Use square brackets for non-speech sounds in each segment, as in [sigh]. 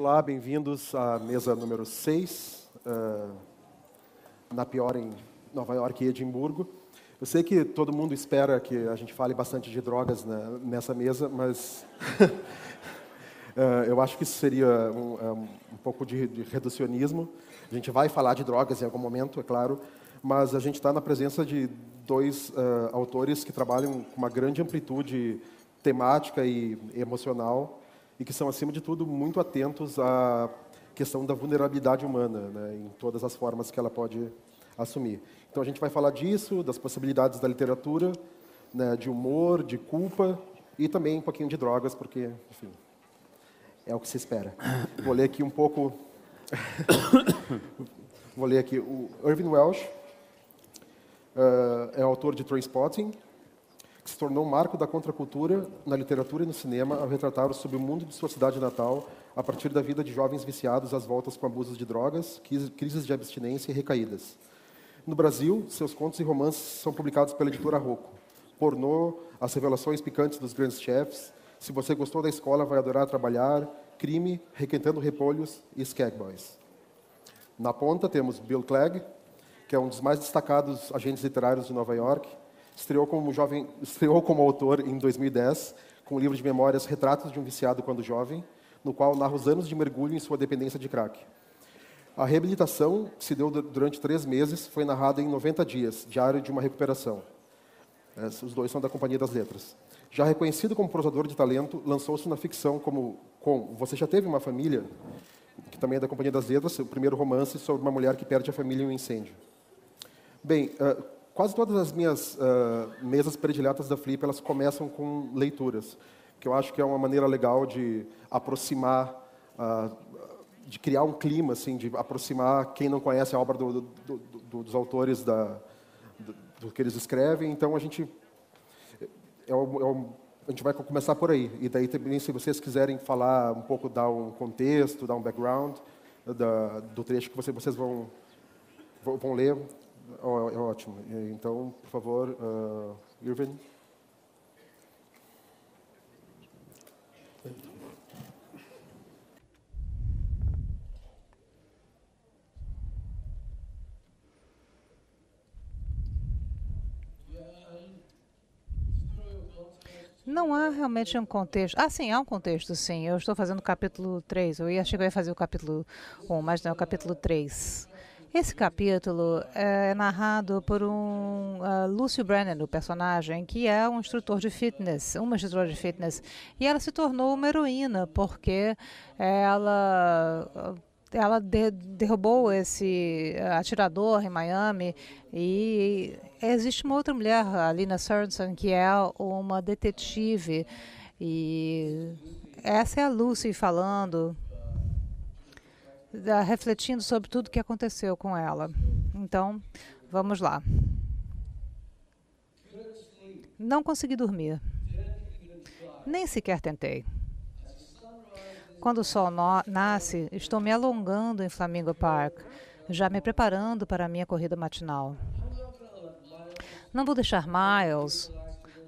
Olá, bem-vindos à mesa número 6, uh, eh, na pior em Nova York e Edimburgo. Eu sei que todo mundo espera que a gente fale bastante de drogas né, nessa mesa, mas uh, [laughs] eu acho que isso seria um, é um, um pouco de, de, reducionismo. A gente vai falar de drogas em algum momento, é claro, mas a gente está na presença de dois uh, autores que trabalham com uma grande amplitude temática e emocional e que são, acima de tudo, muito atentos à questão da vulnerabilidade humana, né, em todas as formas que ela pode assumir. Então a gente vai falar disso, das possibilidades da literatura, né, de humor, de culpa e também um pouquinho de drogas, porque, enfim, é o que se espera. Vou ler aqui um pouco. [coughs] Vou ler aqui o Irving Welsh, uh, é autor de Trainspotting, se tornou um marco da contracultura na literatura e no cinema ao retratar o submundo de sua cidade natal a partir da vida de jovens viciados às voltas com abusos de drogas, crises de abstinência e recaídas. No Brasil, seus contos e romances são publicados pela editora Rocco. Pornô, As Revelações Picantes dos Grandes Chefs, Se Você Gostou da Escola Vai Adorar Trabalhar, Crime, Requentando Repolhos e Skagboys. Na ponta temos Bill Clegg, que é um dos mais destacados agentes literários de Nova York, Estreou como, jovem, [laughs] estreou como autor em 2010 com o livro de memórias Retratos de um Viciado Quando Jovem, no qual narra os anos de mergulho em sua dependência de crack. A reabilitação, que se deu durante três meses, foi narrada em 90 dias, diário de uma recuperação. Os dois são da Companhia das Letras. Já reconhecido como prosador de talento, lançou-se na ficção como com Você Já Teve Uma Família, que também é da Companhia das Letras, o primeiro romance sobre uma mulher que perde a família em um incêndio. Bem, uh, Quase todas as minhas uh, mesas prediletas da Flip, elas começam com leituras, que eu acho que é uma maneira legal de aproximar, uh, de criar um clima, assim, de aproximar quem não conhece a obra do, do, do, dos autores da, do, que eles escrevem. Então, a gente... É um, é um, a gente vai começar por aí. E daí também, se vocês quiserem falar um pouco, dar um contexto, dar um background da, do trecho que vocês, vão, vão ler, é ótimo. Então, por favor, uh, Irving. Não há realmente um contexto. Ah, sim, há um contexto, sim. Eu estou fazendo o capítulo 3. Eu ia, chegar a fazer o capítulo 1, mas não, é o capítulo 3. Esse capítulo eh, é narrado por um uh, eh, Lúcio Brennan, o personagem, que é um instrutor de fitness, uma instrutora de fitness, e ela se tornou uma heroína porque eh, ela ela de, derrubou esse atirador em Miami e existe uma outra mulher, a Lina Sorensen, que é uma detetive e essa é a Lucy falando refletindo sobre tudo o que aconteceu com ela. Então, vamos lá. Não consegui dormir. Nem sequer tentei. Quando o sol nasce, estou me alongando em Flamingo Park, já me preparando para a minha corrida matinal. Não vou deixar Miles,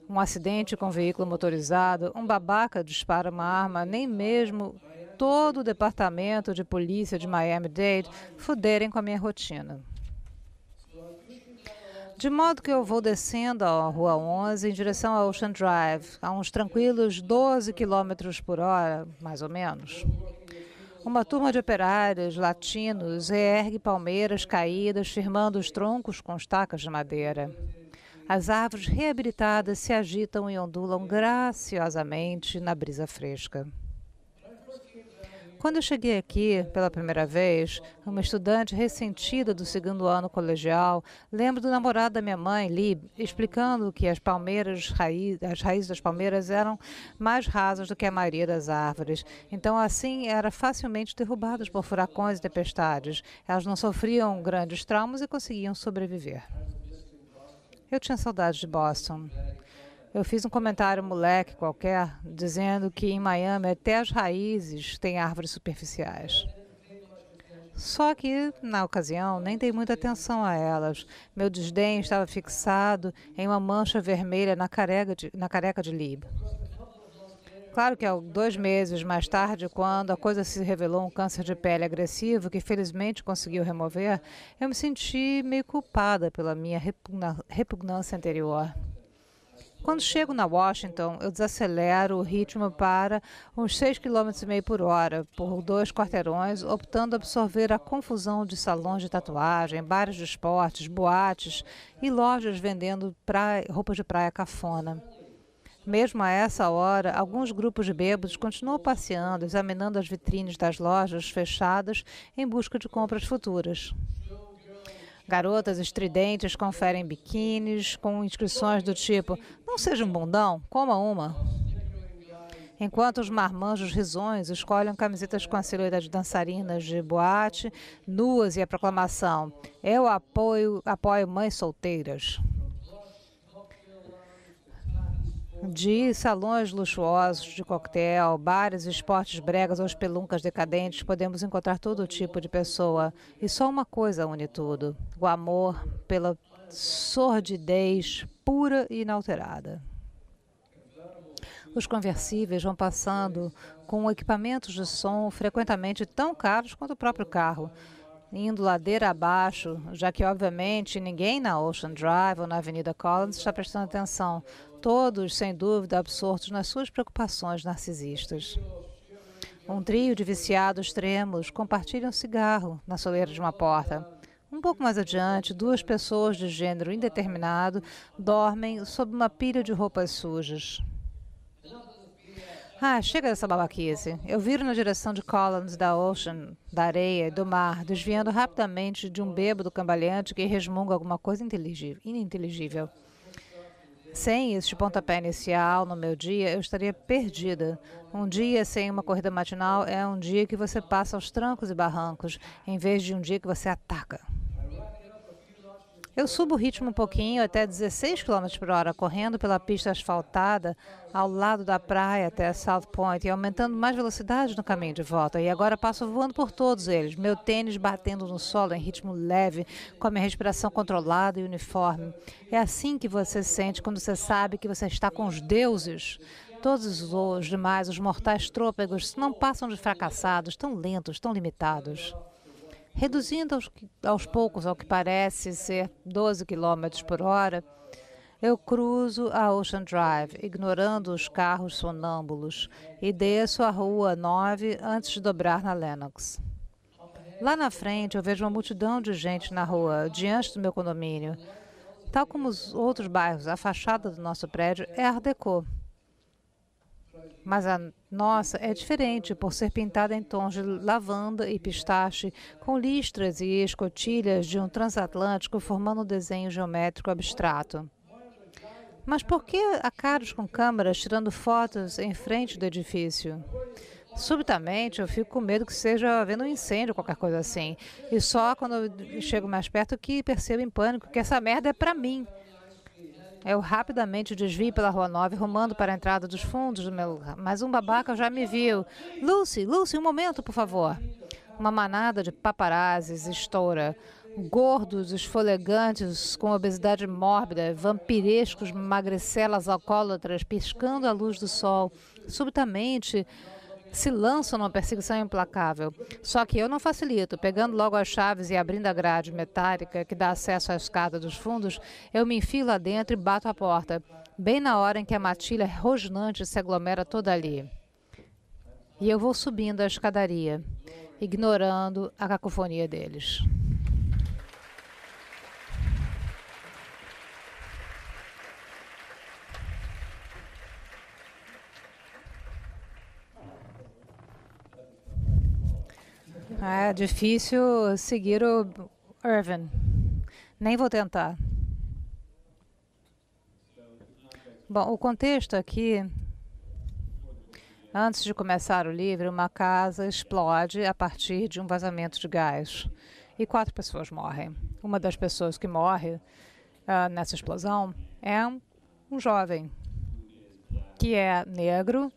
um acidente com um veículo motorizado, um babaca dispara uma arma, nem mesmo todo o departamento de polícia de Miami-Dade fuderem com a minha rotina. De modo que eu vou descendo a Rua 11 em direção a Ocean Drive, a uns tranquilos 12 km por hora, mais ou menos. Uma turma de operários latinos ergue palmeiras caídas, firmando os troncos com estacas de madeira. As árvores reabilitadas se agitam e ondulam graciosamente na brisa fresca. Quando eu cheguei aqui pela primeira vez, uma estudante ressentida do segundo ano colegial, lembro do namorado da minha mãe, Lib, explicando que as palmeiras, raiz, as raízes das palmeiras eram mais rasas do que a maioria das árvores. Então, assim, eram facilmente derrubadas por furacões e tempestades. Elas não sofriam grandes traumas e conseguiam sobreviver. Eu tinha saudades de Boston. Eu fiz um comentário moleque qualquer dizendo que em Miami até as raízes têm árvores superficiais. Só que, na ocasião, nem dei muita atenção a elas. Meu desdém estava fixado em uma mancha vermelha na careca de, na careca de Lib. Claro que dois meses mais tarde, quando a coisa se revelou um câncer de pele agressivo, que felizmente conseguiu remover, eu me senti meio culpada pela minha repugna, repugnância anterior. Quando chego na Washington, eu desacelero o ritmo para uns 6 km e meio por hora, por dois quarteirões, optando absorver a confusão de salões de tatuagem, bares de esportes, boates e lojas vendendo roupas de praia cafona. Mesmo a essa hora, alguns grupos de bêbados continuam passeando, examinando as vitrines das lojas fechadas em busca de compras futuras. Garotas estridentes conferem biquínis com inscrições do tipo: Não seja um bundão, coma uma. Enquanto os marmanjos risonhos escolhem camisetas com a silhueta de dançarinas de boate, nuas e a proclamação: Eu apoio, apoio mães solteiras de salões luxuosos de coquetel, bares, esportes bregas ou peluncas decadentes, podemos encontrar todo tipo de pessoa. E só uma coisa une tudo: o amor pela sordidez pura e inalterada. Os conversíveis vão passando com equipamentos de som frequentemente tão caros quanto o próprio carro indo ladeira abaixo, já que obviamente ninguém na Ocean Drive ou na Avenida Collins está prestando atenção todos, sem dúvida, absortos nas suas preocupações narcisistas. Um trio de viciados extremos compartilha um cigarro na soleira de uma porta. Um pouco mais adiante, duas pessoas de gênero indeterminado dormem sob uma pilha de roupas sujas. Ah, chega dessa babaquice. Eu viro na direção de Collins, da Ocean, da areia e do mar, desviando rapidamente de um bêbado cambaleante que resmunga alguma coisa ininteligível. Sem este pontapé inicial no meu dia, eu estaria perdida. Um dia sem uma corrida matinal é um dia que você passa aos trancos e barrancos, em vez de um dia que você ataca. Eu subo o ritmo um pouquinho, até 16 km por hora, correndo pela pista asfaltada ao lado da praia até South Point e aumentando mais velocidade no caminho de volta. E agora passo voando por todos eles, meu tênis batendo no solo em ritmo leve, com a minha respiração controlada e uniforme. É assim que você sente quando você sabe que você está com os deuses. Todos os demais, os mortais trôpegos, não passam de fracassados, tão lentos, tão limitados reduzindo aos, aos poucos ao que parece ser 12 km por hora, eu cruzo a Ocean Drive, ignorando os carros sonâmbulos, e desço a rua 9 antes de dobrar na Lennox. Lá na frente, eu vejo uma multidão de gente na rua, diante do meu condomínio. Tal como os outros bairros, a fachada do nosso prédio é Art Deco. Mas a nossa é diferente por ser pintada em tons de lavanda e pistache, com listras e escotilhas de um transatlântico formando um desenho geométrico abstrato. Mas por que há caras com câmeras tirando fotos em frente do edifício? Subitamente eu fico com medo que seja havendo um incêndio, qualquer coisa assim. E só quando eu chego mais perto que percebo em pânico que essa merda é para mim. Eu rapidamente desvio pela Rua 9, rumando para a entrada dos fundos do meu lugar. Mas um babaca já me viu. Lucy, Lucy, um momento, por favor. Uma manada de paparazes estoura. Gordos, esfolegantes, com obesidade mórbida, vampirescos, magricelas alcoólatras, piscando a luz do sol. Subitamente, se lançam numa perseguição implacável. Só que eu não facilito. Pegando logo as chaves e abrindo a grade metálica que dá acesso à escada dos fundos, eu me enfio lá dentro e bato a porta, bem na hora em que a matilha rosnante se aglomera toda ali. E eu vou subindo a escadaria, ignorando a cacofonia deles. É difícil seguir o Irvin. Nem vou tentar. Bom, o contexto aqui, antes de começar o livro, uma casa explode a partir de um vazamento de gás e quatro pessoas morrem. Uma das pessoas que morre uh, nessa explosão é um jovem que é negro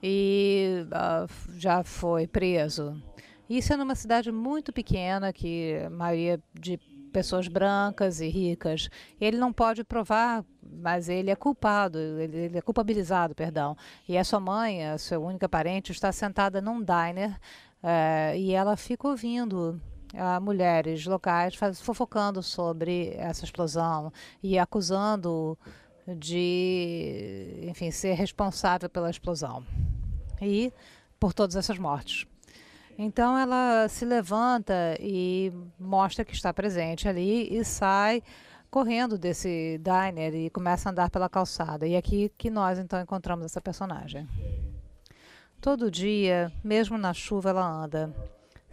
e uh, já foi preso. Isso é numa cidade muito pequena, que a maioria de pessoas brancas e ricas. Ele não pode provar, mas ele é culpado, ele é culpabilizado, perdão. E a sua mãe, a sua única parente, está sentada num diner é, e ela fica ouvindo a ah, mulheres locais faz, fofocando sobre essa explosão e acusando de, enfim, ser responsável pela explosão e por todas essas mortes. Então ela se levanta e mostra que está presente ali e sai correndo desse diner e começa a andar pela calçada. E é aqui que nós então encontramos essa personagem. Todo dia, mesmo na chuva, ela anda.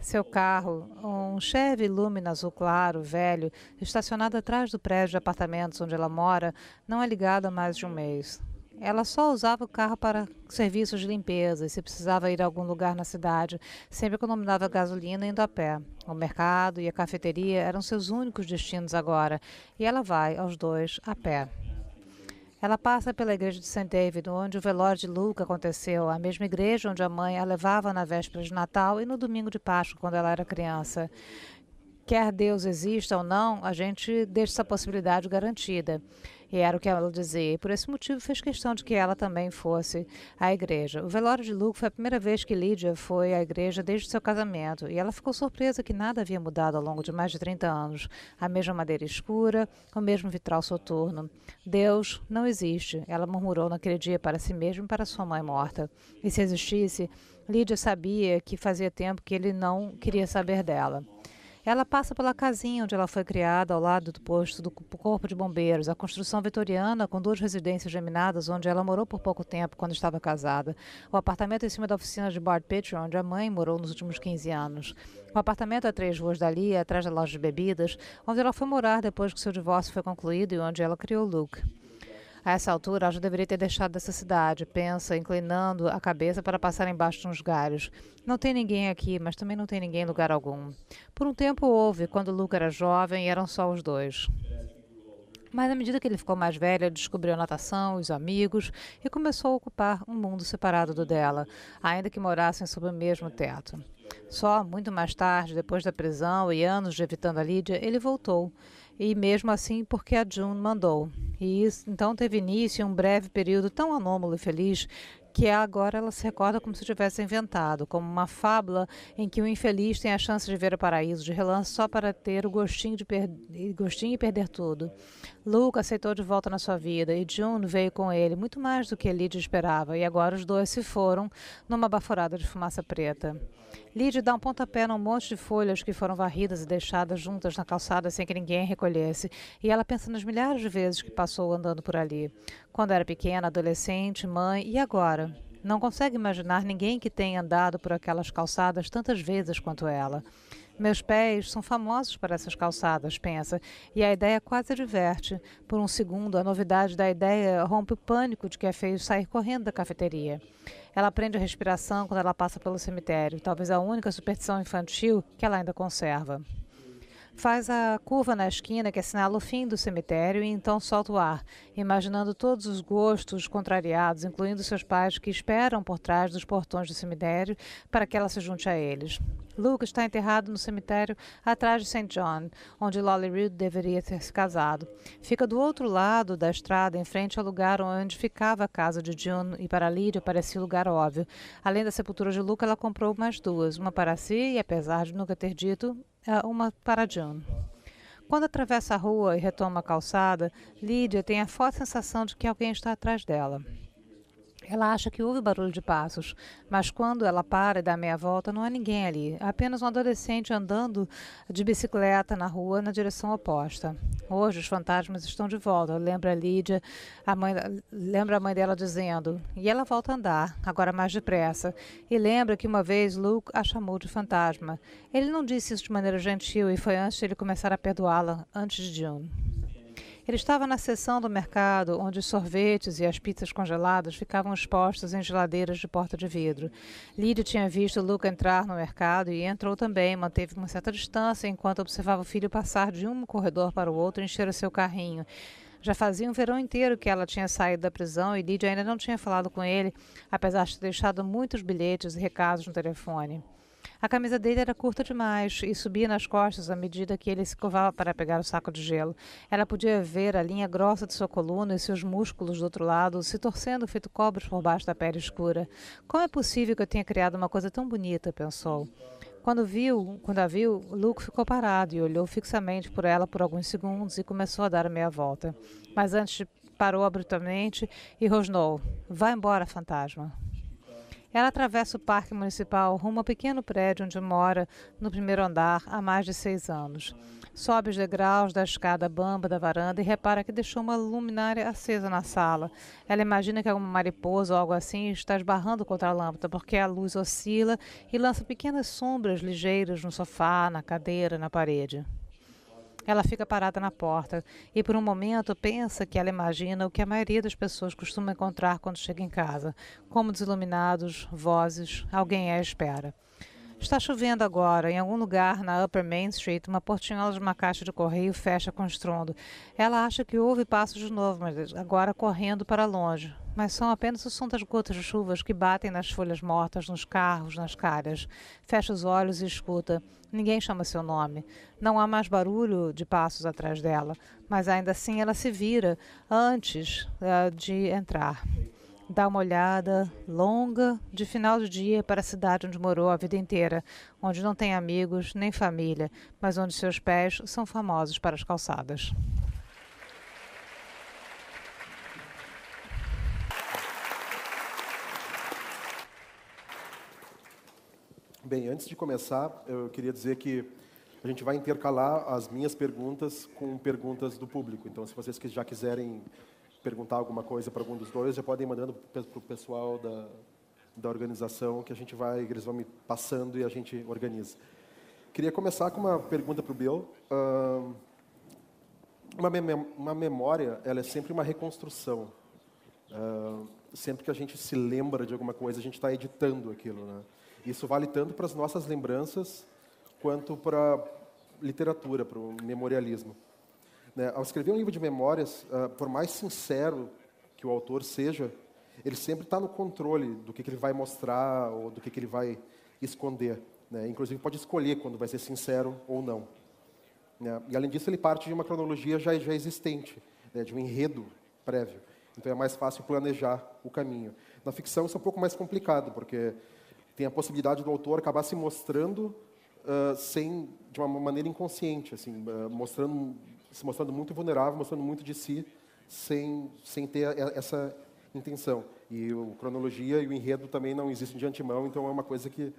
Seu carro, um Chevy Lumina azul claro, velho, estacionado atrás do prédio de apartamentos onde ela mora, não é ligado há mais de um mês. Ela só usava o carro para serviços de limpeza, se precisava ir a algum lugar na cidade, sempre economizava gasolina indo a pé. O mercado e a cafeteria eram seus únicos destinos agora, e ela vai aos dois a pé. Ela passa pela igreja de St. David, onde o velório de Luca aconteceu, a mesma igreja onde a mãe a levava na véspera de Natal e no domingo de Páscoa, quando ela era criança. Quer Deus exista ou não, a gente deixa essa possibilidade garantida. E era o que ela dizia. E por esse motivo fez questão de que ela também fosse à igreja. O velório de Luke foi a primeira vez que Lídia foi à igreja desde seu casamento. E ela ficou surpresa que nada havia mudado ao longo de mais de 30 anos. A mesma madeira escura, o mesmo vitral soturno. Deus não existe, ela murmurou naquele dia para si mesma e para sua mãe morta. E se existisse, Lídia sabia que fazia tempo que ele não queria saber dela. Ela passa pela casinha onde ela foi criada, ao lado do posto do Corpo de Bombeiros, a construção vitoriana com duas residências geminadas, onde ela morou por pouco tempo quando estava casada. O apartamento é em cima da oficina de Bart Pitcher, onde a mãe morou nos últimos 15 anos. O apartamento a é três ruas dali, atrás da loja de bebidas, onde ela foi morar depois que seu divórcio foi concluído e onde ela criou Luke. A essa altura, ela já deveria ter deixado essa cidade, pensa, inclinando a cabeça para passar embaixo de uns galhos. Não tem ninguém aqui, mas também não tem ninguém em lugar algum. Por um tempo houve, quando Luca era jovem, eram só os dois. Mas à medida que ele ficou mais velho, descobriu a natação, os amigos e começou a ocupar um mundo separado do dela, ainda que morassem sob o mesmo teto. Só muito mais tarde, depois da prisão e anos de evitando a Lídia, ele voltou e mesmo assim porque a June mandou. E isso, então teve início um breve período tão anômalo e feliz que é agora ela se recorda como se tivesse inventado, como uma fábula em que o infeliz tem a chance de ver o paraíso de relance só para ter o gostinho, de per... gostinho e perder tudo. Luke aceitou de volta na sua vida e June veio com ele, muito mais do que Lid esperava, e agora os dois se foram numa baforada de fumaça preta. Lid dá um pontapé num monte de folhas que foram varridas e deixadas juntas na calçada sem que ninguém recolhesse, e ela pensa nas milhares de vezes que passou andando por ali. Quando era pequena, adolescente, mãe e agora? Não consegue imaginar ninguém que tenha andado por aquelas calçadas tantas vezes quanto ela. Meus pés são famosos para essas calçadas, pensa, e a ideia quase diverte. Por um segundo, a novidade da ideia rompe o pânico de que é feio sair correndo da cafeteria. Ela aprende a respiração quando ela passa pelo cemitério, talvez a única superstição infantil que ela ainda conserva. Faz a curva na esquina que assinala é o fim do cemitério e então solta o ar, imaginando todos os gostos contrariados, incluindo seus pais que esperam por trás dos portões do cemitério para que ela se junte a eles. Luke está enterrado no cemitério atrás de St. John, onde Lolly Reed deveria ter se casado. Fica do outro lado da estrada, em frente ao lugar onde ficava a casa de John, e para Lídia parecia um lugar óbvio. Além da sepultura de Luke, ela comprou mais duas, uma para si e, apesar de nunca ter dito, é, uma para John. Quando atravessa a rua e retoma a calçada, Lídia tem a forte sensação de que alguém está atrás dela. Ela acha que houve barulho de passos, mas quando ela para e dá meia volta, não há ninguém ali, apenas um adolescente andando de bicicleta na rua na direção oposta. Hoje os fantasmas estão de volta, lembra a Lídia, a mãe, lembra a mãe dela dizendo, e ela volta a andar, agora mais depressa, e lembra que uma vez Luke a chamou de fantasma. Ele não disse isso de maneira gentil e foi antes de ele começar a perdoá-la, antes de June. Ele estava na seção do mercado onde os sorvetes e as pizzas congeladas ficavam expostos em geladeiras de porta de vidro. Lídio tinha visto Luca entrar no mercado e entrou também, manteve uma certa distância enquanto observava o filho passar de um corredor para o outro e encher o seu carrinho. Já fazia um verão inteiro que ela tinha saído da prisão e Lídia ainda não tinha falado com ele, apesar de ter deixado muitos bilhetes e recados no telefone. A camisa dele era curta demais e subia nas costas à medida que ele se covava para pegar o saco de gelo. Ela podia ver a linha grossa de sua coluna e seus músculos do outro lado se torcendo feito cobras por baixo da pele escura. Como é possível que eu tenha criado uma coisa tão bonita? pensou. Quando viu, quando a viu, Luke ficou parado e olhou fixamente por ela por alguns segundos e começou a dar a meia volta. Mas antes parou abruptamente e rosnou: "Vá embora, fantasma." Ela atravessa o Parque Municipal rumo ao pequeno prédio onde mora, no primeiro andar, há mais de seis anos. Sobe os degraus da escada bamba da varanda e repara que deixou uma luminária acesa na sala. Ela imagina que alguma mariposa ou algo assim está esbarrando contra a lâmpada, porque a luz oscila e lança pequenas sombras ligeiras no sofá, na cadeira, na parede. Ela fica parada na porta e, por um momento, pensa que ela imagina o que a maioria das pessoas costuma encontrar quando chega em casa: como desiluminados, vozes, alguém à espera. Está chovendo agora. Em algum lugar na Upper Main Street, uma portinhola de uma caixa de correio fecha com estrondo. Ela acha que houve passos de novo, mas agora correndo para longe mas são apenas o som das gotas de chuvas que batem nas folhas mortas, nos carros, nas calhas. Fecha os olhos e escuta. Ninguém chama seu nome. Não há mais barulho de passos atrás dela, mas ainda assim ela se vira antes uh, de entrar. Dá uma olhada longa de final de dia para a cidade onde morou a vida inteira, onde não tem amigos nem família, mas onde seus pés são famosos para as calçadas. Bem, antes de começar, eu queria dizer que a gente vai intercalar as minhas perguntas com perguntas do público. Então, se vocês já quiserem perguntar alguma coisa para algum dos dois, já podem ir mandando para o pessoal da, da organização, que a gente vai, eles vão me passando e a gente organiza. Queria começar com uma pergunta para o Bill. uma, memória, ela é sempre uma reconstrução. sempre que a gente se lembra de alguma coisa, a gente está editando aquilo, né? Isso vale tanto para as nossas lembranças quanto para literatura, para o memorialismo. Né? Ao escrever um livro de memórias, uh, por mais sincero que o autor seja, ele sempre está no controle do que, que, ele vai mostrar ou do que, que ele vai esconder. Né? Inclusive, pode escolher quando vai ser sincero ou não. Né? E, além disso, ele parte de uma cronologia já, já existente, né? de um enredo prévio. Então, é mais fácil planejar o caminho. Na ficção, isso é um pouco mais complicado, porque tem a possibilidade do autor acabar se mostrando uh, sem, de uma maneira inconsciente, assim, uh, mostrando, se mostrando muito vulnerável, mostrando muito de si, sem, sem ter a, essa intenção. E o cronologia e o enredo também não existem de antemão, então é uma coisa que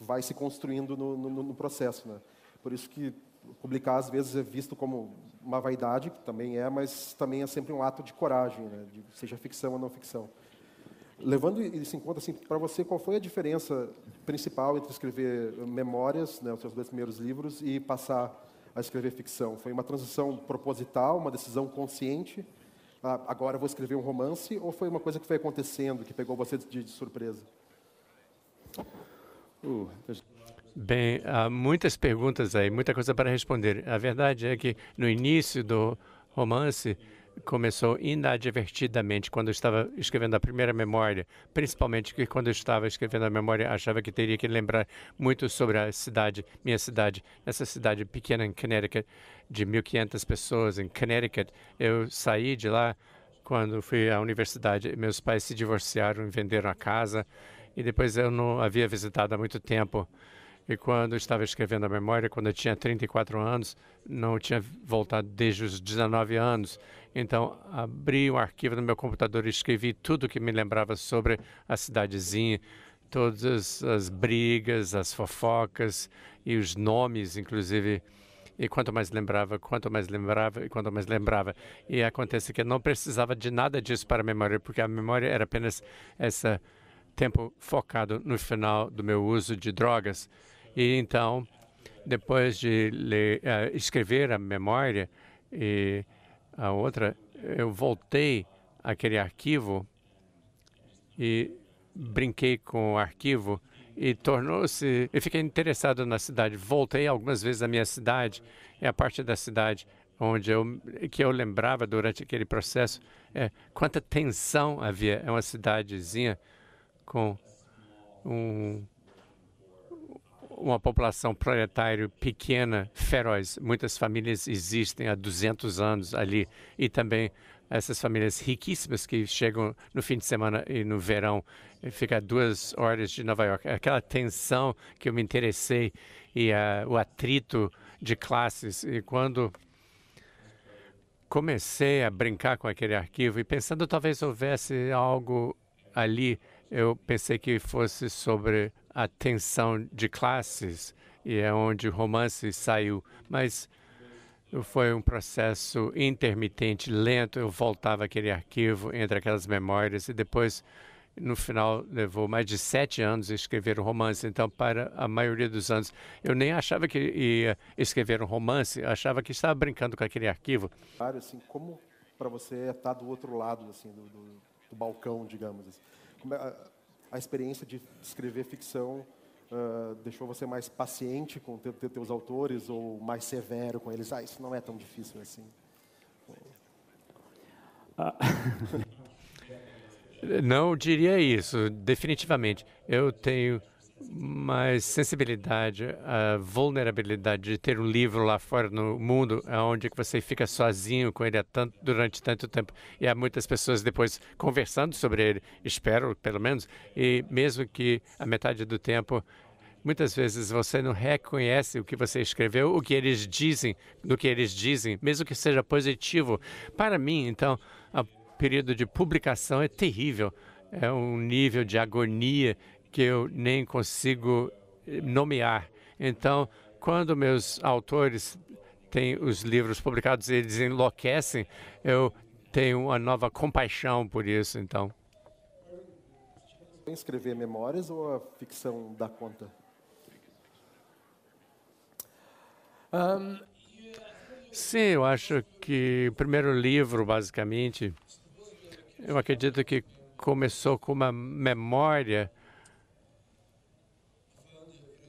vai se construindo no, no, no processo. Né? Por isso que publicar às vezes é visto como uma vaidade, que também é, mas também é sempre um ato de coragem, né? de, seja ficção ou não ficção. Levando isso em conta, assim, para você, qual foi a diferença principal entre escrever memórias, né, os seus dois primeiros livros, e passar a escrever ficção? Foi uma transição proposital, uma decisão consciente? Ah, agora vou escrever um romance? Ou foi uma coisa que foi acontecendo, que pegou você de, de surpresa? Uh, Bem, há muitas perguntas aí, muita coisa para responder. A verdade é que no início do romance, começou inadvertidamente quando eu estava escrevendo a primeira memória, principalmente que quando eu estava escrevendo a memória achava que teria que lembrar muito sobre a cidade, minha cidade, essa cidade pequena em Connecticut, de 1.500 pessoas em Connecticut. Eu saí de lá quando fui à universidade. Meus pais se divorciaram e venderam a casa e depois eu não havia visitado há muito tempo. E quando eu estava escrevendo a memória, quando eu tinha 34 anos, não tinha voltado desde os 19 anos. Então, abri o arquivo no meu computador e escrevi tudo o que me lembrava sobre a cidadezinha, todas as brigas, as fofocas e os nomes, inclusive. E quanto mais lembrava, quanto mais lembrava e quanto mais lembrava. E acontece que eu não precisava de nada disso para a memória, porque a memória era apenas esse tempo focado no final do meu uso de drogas. E então, depois de ler, eh, escrever a memória e a outra, eu voltei àquele arquivo e brinquei com o arquivo e tornou-se. Eu fiquei interessado na cidade. Voltei algumas vezes à minha cidade. É a parte da cidade onde eu que eu lembrava durante aquele processo. É, quanta tensão havia. É uma cidadezinha com um uma população proletária pequena, feroz. Muitas famílias existem há 200 anos ali e também essas famílias riquíssimas que chegam no fim de semana e no verão, eh, fica a duas horas de Nova York. Aquela tensão que eu me interessei e uh, o atrito de classes. E quando comecei a brincar com aquele arquivo e pensando talvez houvesse algo ali, eu pensei que fosse sobre a tensão de classes e é onde o romance saiu. Mas foi um processo intermitente, lento. Eu voltava aquele arquivo entre aquelas memórias e depois, no final, levou mais de sete anos escrever o romance. Então, para a maioria dos anos, eu nem achava que ia escrever um romance, achava que estava brincando com aquele arquivo. Assim, como para você estar é tá do outro lado assim, do, do, do balcão, digamos assim. Como é, a experiência de escrever ficção uh, deixou você mais paciente com te, te, teus autores ou mais severo com eles? Ah, isso não é tão difícil assim. Ah. [laughs] não diria isso, definitivamente. Eu tenho mas sensibilidade, a vulnerabilidade de ter um livro lá fora no mundo, onde você fica sozinho com ele tanto, durante tanto tempo, e há muitas pessoas depois conversando sobre ele, espero pelo menos, e mesmo que a metade do tempo, muitas vezes você não reconhece o que você escreveu, o que eles dizem, do que eles dizem, mesmo que seja positivo. Para mim, então, o período de publicação é terrível, é um nível de agonia que eu nem consigo eh, nomear. Então, quando meus autores têm os livros publicados, eles enlouquecem, eu tenho uma nova compaixão por isso, então. Escrever memórias ou a ficção dá conta? Um, Sim, eu acho que o primeiro livro, basicamente, eu acredito que começou com uma memória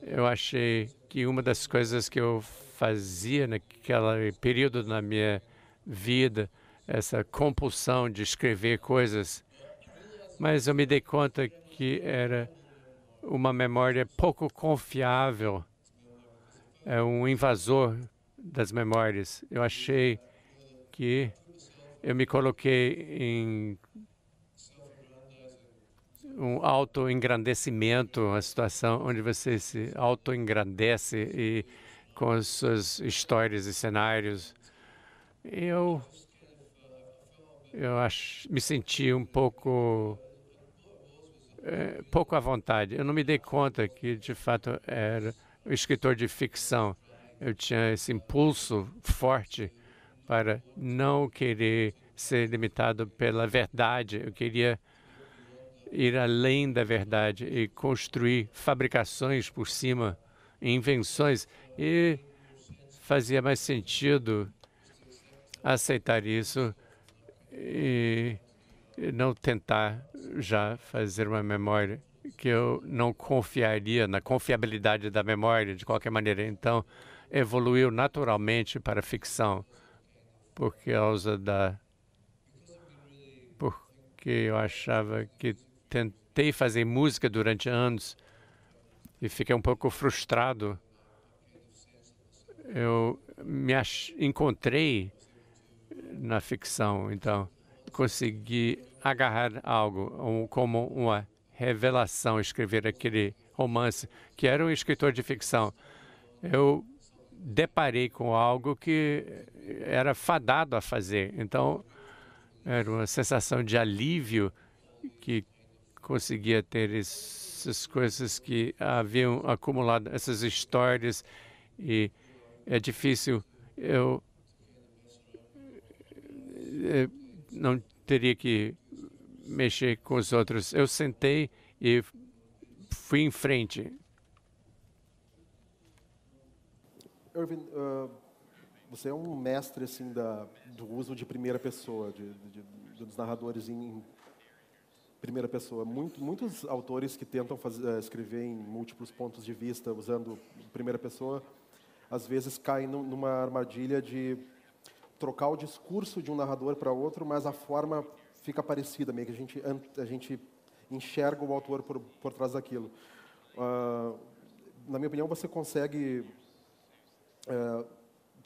eu achei que uma das coisas que eu fazia naquele período na minha vida, essa compulsão de escrever coisas, mas eu me dei conta que era uma memória pouco confiável, é um invasor das memórias. Eu achei que eu me coloquei em um autoengrandecimento, a situação onde você se autoengrandece e com as suas histórias e cenários. Eu eu acho, me senti um pouco é, pouco à vontade. Eu não me dei conta que de fato era um escritor de ficção. Eu tinha esse impulso forte para não querer ser limitado pela verdade. Eu queria ir além da verdade e construir fabricações por cima, invenções, e fazia mais sentido aceitar isso e não tentar já fazer uma memória que eu não confiaria na confiabilidade da memória de qualquer maneira. Então, evoluiu naturalmente para a ficção por causa da porque eu achava que tentei fazer música durante anos e fiquei um pouco frustrado. Eu me encontrei na ficção, então consegui agarrar algo um, como uma revelação, escrever aquele romance que era um escritor de ficção. Eu deparei com algo que era fadado a fazer, então era uma sensação de alívio que conseguia ter essas coisas que haviam acumulado, essas histórias, e é difícil. Eu, eu não teria que mexer com os outros. Eu sentei e fui em frente. Irvin, uh, você é um mestre assim da, do uso de primeira pessoa, de, de, de, dos narradores em primeira pessoa. Muito, muitos autores que tentam fazer, eh, escrever em múltiplos pontos de vista usando primeira pessoa, às vezes caem numa armadilha de trocar o discurso de um narrador para outro, mas a forma fica parecida, meio que a gente, a gente enxerga o autor por, por trás daquilo. Uh, na minha opinião, você consegue uh,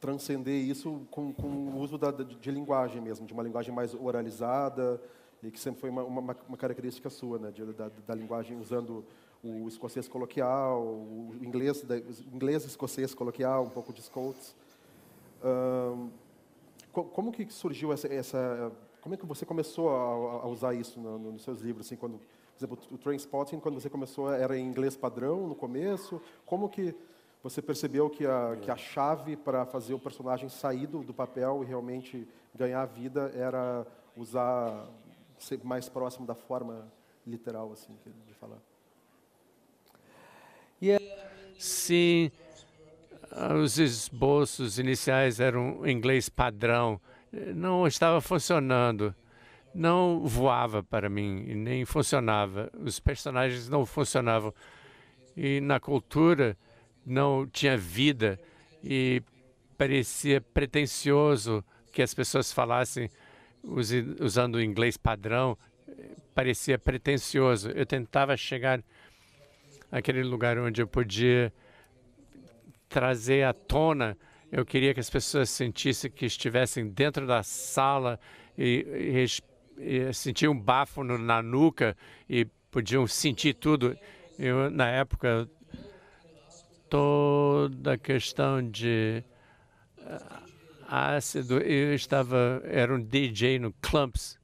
transcender isso com, com o uso da, de, de linguagem mesmo, de uma linguagem mais oralizada, e que sempre foi uma, uma, uma característica sua, né, de, da, da, linguagem usando o escocês coloquial, o inglês, da, inglês escocês coloquial, um pouco de Scots. Um, como que surgiu essa, essa, como é que você começou a, a usar isso no, no, nos seus livros, assim, quando, por exemplo, o Trainspotting, quando você começou, era em inglês padrão no começo? Como que você percebeu que a, que a chave para fazer o personagem sair do, do papel e realmente ganhar vida era usar sempre mais próximo da forma literal assim de falar. É Sim, ah, os esboços iniciais eram em inglês padrão, não estava funcionando, não voava para mim e nem funcionava. Os personagens não funcionavam e na cultura não tinha vida e parecia pretensioso que as pessoas falassem usando o inglês padrão, parecia pretensioso. Eu tentava chegar àquele lugar onde eu podia trazer à tona. Eu queria que as pessoas sentissem que estivessem dentro da sala e, e, e sentiam um bafo no, na nuca e podiam sentir tudo. Eu, na época, toda a questão de ácido. Eu estava, era um DJ no Clumps.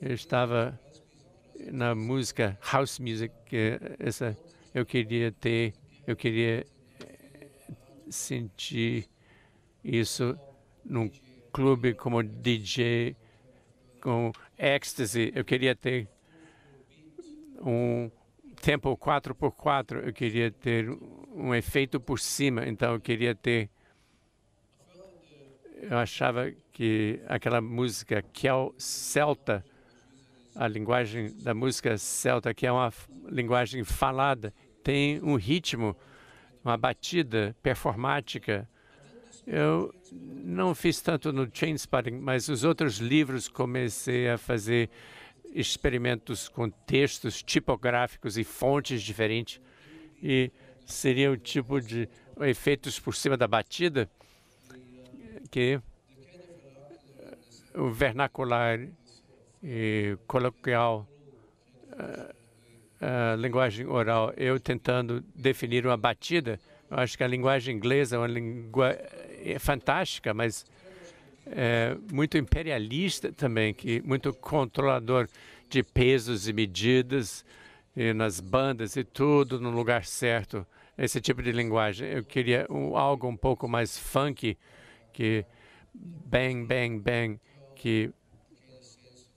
Eu estava na música house music. Que essa eu queria ter, eu queria eh, sentir isso num clube como DJ com ecstasy. Eu queria ter um tempo 4x4, eu queria ter um efeito por cima, então eu queria ter eu achava que aquela música o Celta, a linguagem da música celta, que é uma linguagem falada, tem um ritmo, uma batida performática. Eu não fiz tanto no Chainspotting, mas os outros livros comecei a fazer experimentos com textos tipográficos e fontes diferentes. E seria o tipo de efeitos por cima da batida que eh, o vernacular e coloquial, a, eh, eh, linguagem oral, eu tentando definir uma batida, eu acho que a linguagem inglesa é uma língua fantástica, mas é muito imperialista também, que muito controlador de pesos e medidas e nas bandas e tudo no lugar certo. Esse tipo de linguagem. Eu queria um, algo um pouco mais funk que bang, bang, bang, que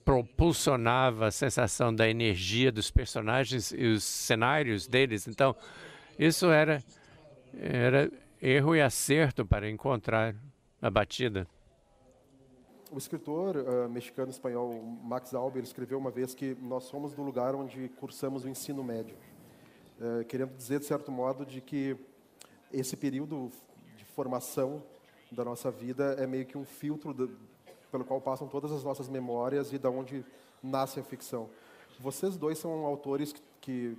propulsionava a sensação da energia dos personagens e os cenários deles. Então, isso era, era erro e acerto para encontrar a batida. O escritor uh, eh, mexicano-espanhol Max Alber escreveu uma vez que nós somos do lugar onde cursamos o ensino médio. Uh, querendo dizer, de certo modo, de que esse período de formação da nossa vida é meio que um filtro do, pelo qual passam todas as nossas memórias e da onde nasce a ficção. Vocês dois são autores que, que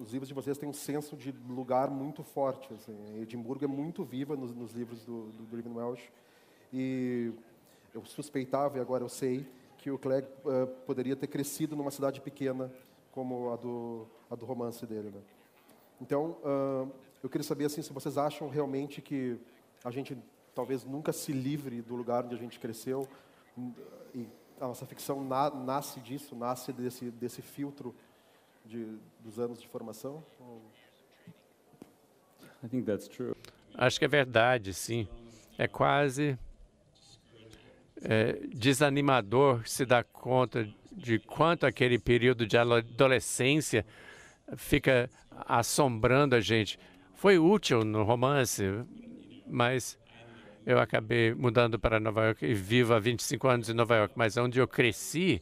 os livros de vocês têm um senso de lugar muito forte. Assim. Edimburgo é muito viva nos, nos livros do, do, do Welsh. E eu suspeitava, e agora eu sei, que o Clegg uh, poderia ter crescido numa cidade pequena como a do, a do romance dele. Né? Então, uh, eu queria saber assim, se vocês acham realmente que a gente talvez nunca se livre do lugar onde a gente cresceu. E a nossa ficção na, nasce disso, nasce desse, desse filtro de, dos anos de formação? Acho que é verdade, sim. É quase é, desanimador se dar conta de quanto aquele período de adolescência fica assombrando a gente. Foi útil no romance, mas eu acabei mudando para Nova York e vivo há 25 anos em Nova York, mas é onde eu cresci,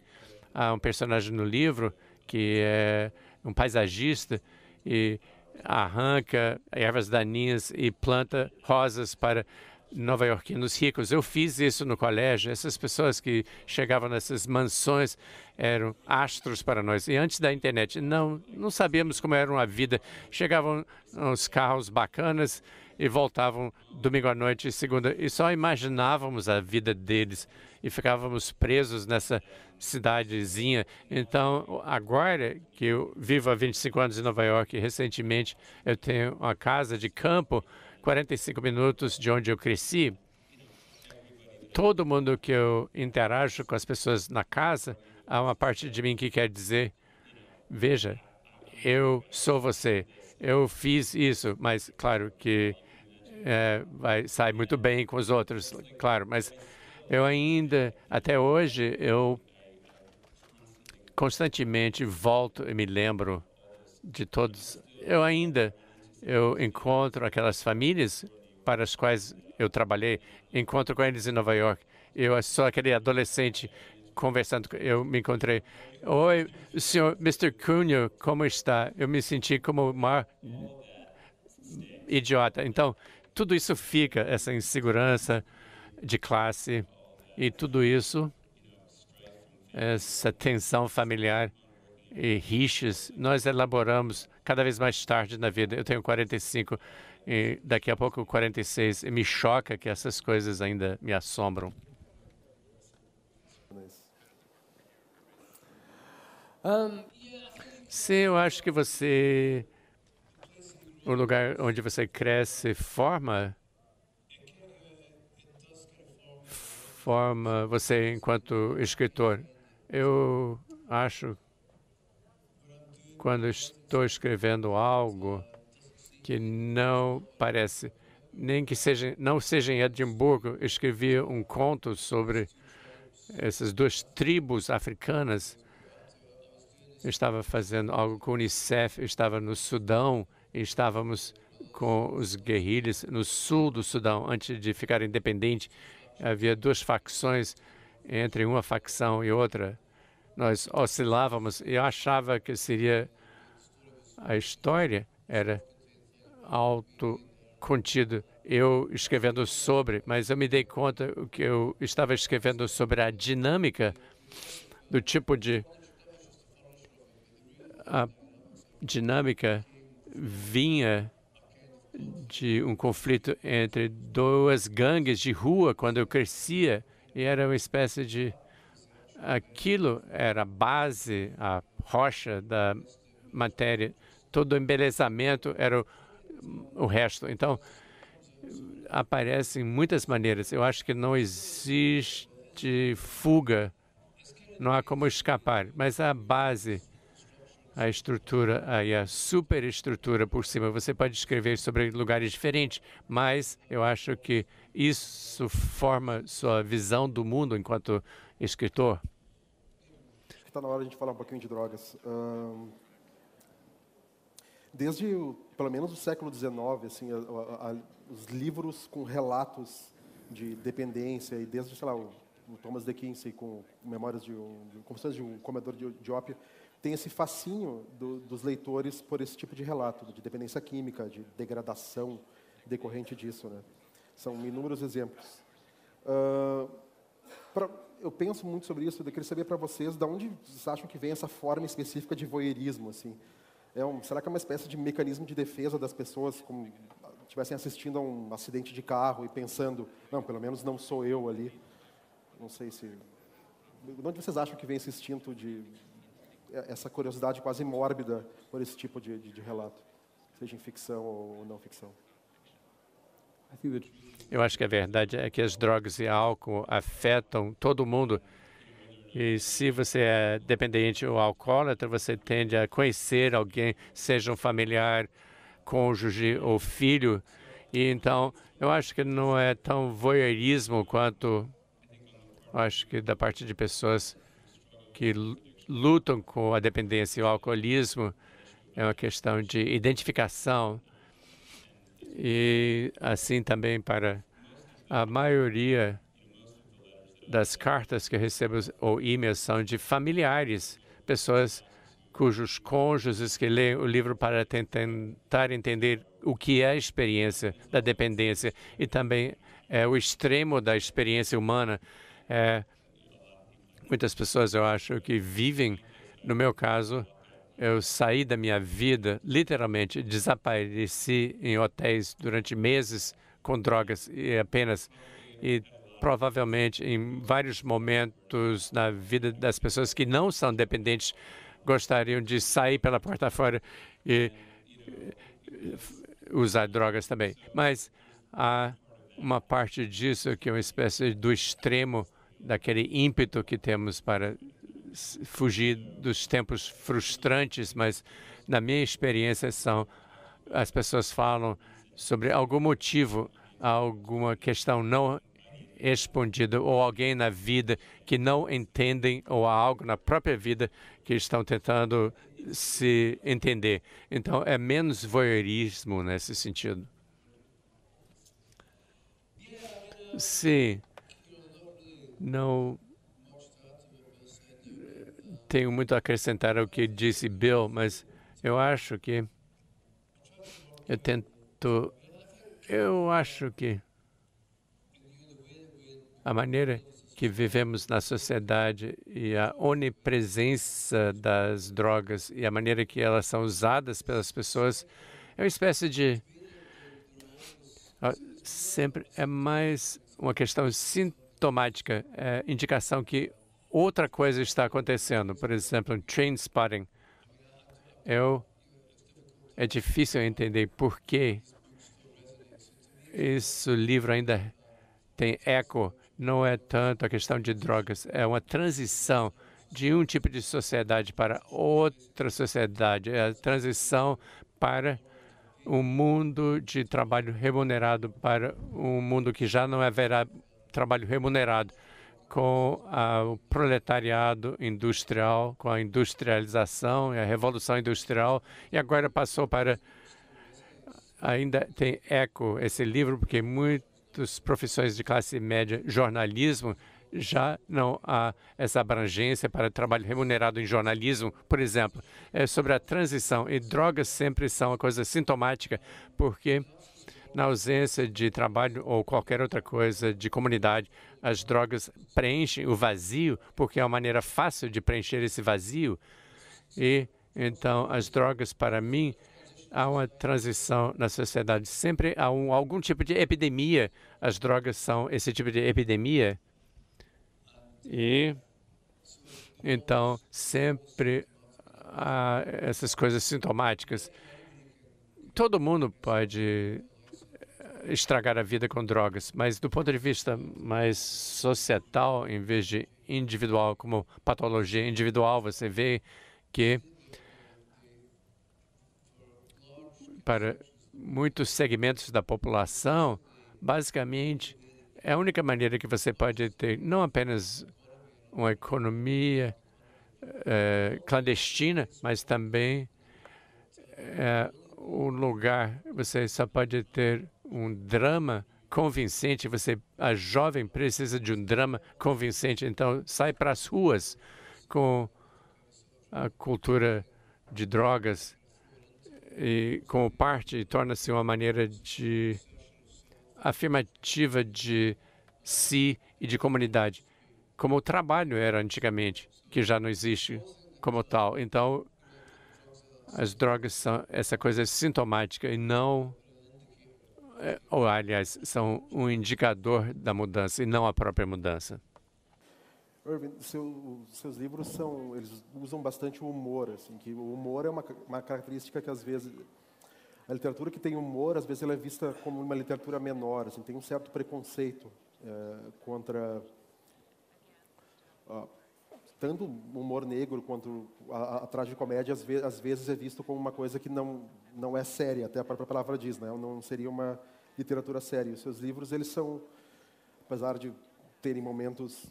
há um personagem no livro que é um paisagista e arranca ervas daninhas e planta rosas para nova nos ricos. Eu fiz isso no colégio. Essas pessoas que chegavam nessas mansões eram astros para nós. E antes da internet, não, não sabíamos como era uma vida. Chegavam uns carros bacanas e voltavam domingo à noite e segunda. E só imaginávamos a vida deles e ficávamos presos nessa cidadezinha. Então, agora que eu vivo há 25 anos em Nova York, recentemente eu tenho uma casa de campo 45 minutos de onde eu cresci, todo mundo que eu interajo com as pessoas na casa, há uma parte de mim que quer dizer: veja, eu sou você, eu fiz isso, mas claro que é, vai, sai muito bem com os outros, claro, mas eu ainda, até hoje, eu constantemente volto e me lembro de todos. Eu ainda eu encontro aquelas famílias para as quais eu trabalhei, encontro com eles em Nova York. Eu sou aquele adolescente conversando, eu me encontrei. Oi, senhor Mr. Cunha, como está? Eu me senti como uma idiota. Então, tudo isso fica, essa insegurança de classe e tudo isso, essa tensão familiar e rixas, nós elaboramos cada vez mais tarde na vida. Eu tenho 45 e daqui a pouco 46. E me choca que essas coisas ainda me assombram. sim eu acho que você, o lugar onde você cresce forma, forma você enquanto escritor. Eu acho quando estou escrevendo algo que não parece, nem que seja, não seja em Edimburgo, escrevi um conto sobre essas duas tribos africanas. Eu estava fazendo algo com o Unicef, estava no Sudão, estávamos com os guerrilhas no sul do Sudão, antes de ficar independente. Havia duas facções, entre uma facção e outra nós oscilávamos. Eu achava que seria a história era autocontida. Eu escrevendo sobre, mas eu me dei conta que eu estava escrevendo sobre a dinâmica do tipo de a dinâmica vinha de um conflito entre duas gangues de rua quando eu crescia e era uma espécie de Aquilo era a base, a rocha da matéria. Todo o embelezamento era o, o resto. Então, aparece em muitas maneiras. Eu acho que não existe fuga, não há como escapar. Mas a base, a estrutura, aí a superestrutura por cima, você pode escrever sobre lugares diferentes, mas eu acho que isso forma sua visão do mundo enquanto escritor está na hora de a gente falar um pouquinho de drogas. desde pelo menos o século XIX, assim, a, a, a, os livros com relatos de dependência e desde sei lá o, o Thomas De Quincey com memórias de um, de, de um comedor de, de ópio tem esse fascínio do, dos leitores por esse tipo de relato de dependência química, de degradação decorrente disso, né? São inúmeros exemplos. Uh, pra, eu penso muito sobre isso, eu queria saber para vocês de onde vocês acham que vem essa forma específica de voyeurismo, assim. É um, será que é uma espécie de mecanismo de defesa das pessoas, como estivessem assistindo a um acidente de carro e pensando, não, pelo menos não sou eu ali. Não sei se... De onde vocês acham que vem esse instinto de... É, essa curiosidade quase mórbida por esse tipo de, de, de relato, seja em ficção ou não ficção? Eu acho que a verdade é que as drogas e álcool afetam todo mundo. E se você é dependente ou alcoólatra, você tende a conhecer alguém, seja um familiar, cônjuge ou filho. E então, eu acho que não é tão voyeurismo quanto acho que da parte de pessoas que lutam com a dependência e o alcoolismo é uma questão de identificação e assim também para a maioria das cartas que recebo ou e-mails são de familiares, pessoas cujos cônjuges que leem o livro para tentar entender o que é a experiência da dependência e também é o extremo da experiência humana. É, muitas pessoas, eu acho, que vivem, no meu caso, eu saí da minha vida, literalmente, desapareci em hotéis durante meses com drogas e apenas. E provavelmente em vários momentos na vida das pessoas que não são dependentes gostariam de sair pela porta fora e eh, usar drogas também. Mas há uma parte disso que é uma espécie do extremo daquele ímpeto que temos para fugir dos tempos frustrantes, mas na minha experiência são as pessoas falam sobre algum motivo, alguma questão não respondida ou alguém na vida que não entendem ou há algo na própria vida que estão tentando se entender. Então é menos voyeurismo nesse sentido. Sim, não tenho muito a acrescentar ao que disse Bill, mas eu acho que eu tento. Eu acho que a maneira que vivemos na sociedade e a onipresença das drogas e a maneira que elas são usadas pelas pessoas é uma espécie de sempre é mais uma questão sintomática, é indicação que outra coisa está acontecendo. Por exemplo, train spotting. Eu, é difícil entender por que esse livro ainda tem eco. Não é tanto a questão de drogas, é uma transição de um tipo de sociedade para outra sociedade. É a transição para um mundo de trabalho remunerado para um mundo que já não haverá trabalho remunerado com a, o proletariado industrial, com a industrialização e a revolução industrial, e agora passou para. Ainda tem eco esse livro, porque muitas profissões de classe média, jornalismo, já não há essa abrangência para trabalho remunerado em jornalismo, por exemplo. É sobre a transição, e drogas sempre são uma coisa sintomática, porque na ausência de trabalho ou qualquer outra coisa de comunidade, as drogas preenchem o vazio, porque é uma maneira fácil de preencher esse vazio. E então, as drogas, para mim, há uma transição na sociedade. Sempre há um, algum tipo de epidemia. As drogas são esse tipo de epidemia. E então, sempre há essas coisas sintomáticas. Todo mundo pode estragar a vida com drogas, mas do ponto de vista mais societal, em vez de individual, como patologia individual, você vê que para muitos segmentos da população, basicamente, é a única maneira que você pode ter não apenas uma economia é, clandestina, mas também é, o lugar, você só pode ter um drama convincente, você a jovem precisa de um drama convincente, então sai para as ruas com a cultura de drogas e como parte torna-se uma maneira de afirmativa de si e de comunidade, como o trabalho era antigamente, que já não existe como tal. Então, as drogas são essa coisa é sintomática e não é, ou aliás, são um indicador da mudança e não a própria mudança. Irving, seu, seus livros são, eles usam bastante o humor, assim, que o humor é uma, uma característica que às vezes a literatura que tem humor, às vezes ela é vista como uma literatura menor, assim, tem um certo preconceito é, contra ó, tanto o humor negro quanto a, a, a tragicomédia, às, ve às vezes é visto como uma coisa que não, não é séria, até a própria palavra diz, né? não seria uma literatura séria. Os seus livros, eles são, apesar de terem momentos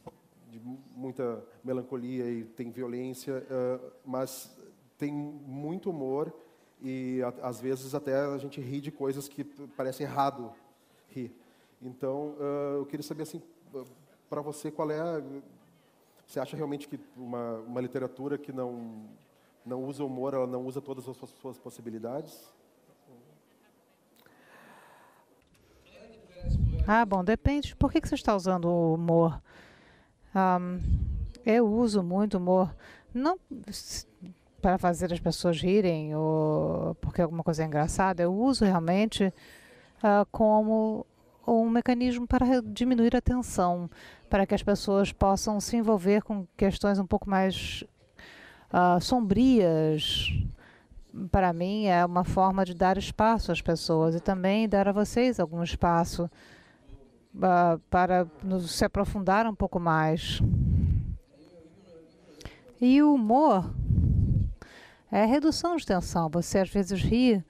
de muita melancolia e tem violência, uh, mas tem muito humor e a, às vezes até a gente ri de coisas que parecem errado rir. Então, uh, eu queria saber assim, para você qual é a você acha realmente que uma, uma literatura que não, não usa humor, ela não usa todas as suas possibilidades? Ah, bom, depende. Por que, que você está usando o humor? Um, eu uso muito humor, não para fazer as pessoas rirem ou porque alguma coisa é engraçada. Eu uso realmente uh, como um mecanismo para diminuir a tensão, para que as pessoas possam se envolver com questões um pouco mais uh, sombrias. Para mim, é uma forma de dar espaço às pessoas e também dar a vocês algum espaço uh, para se aprofundar um pouco mais. E o humor é redução de tensão. Você às vezes ri.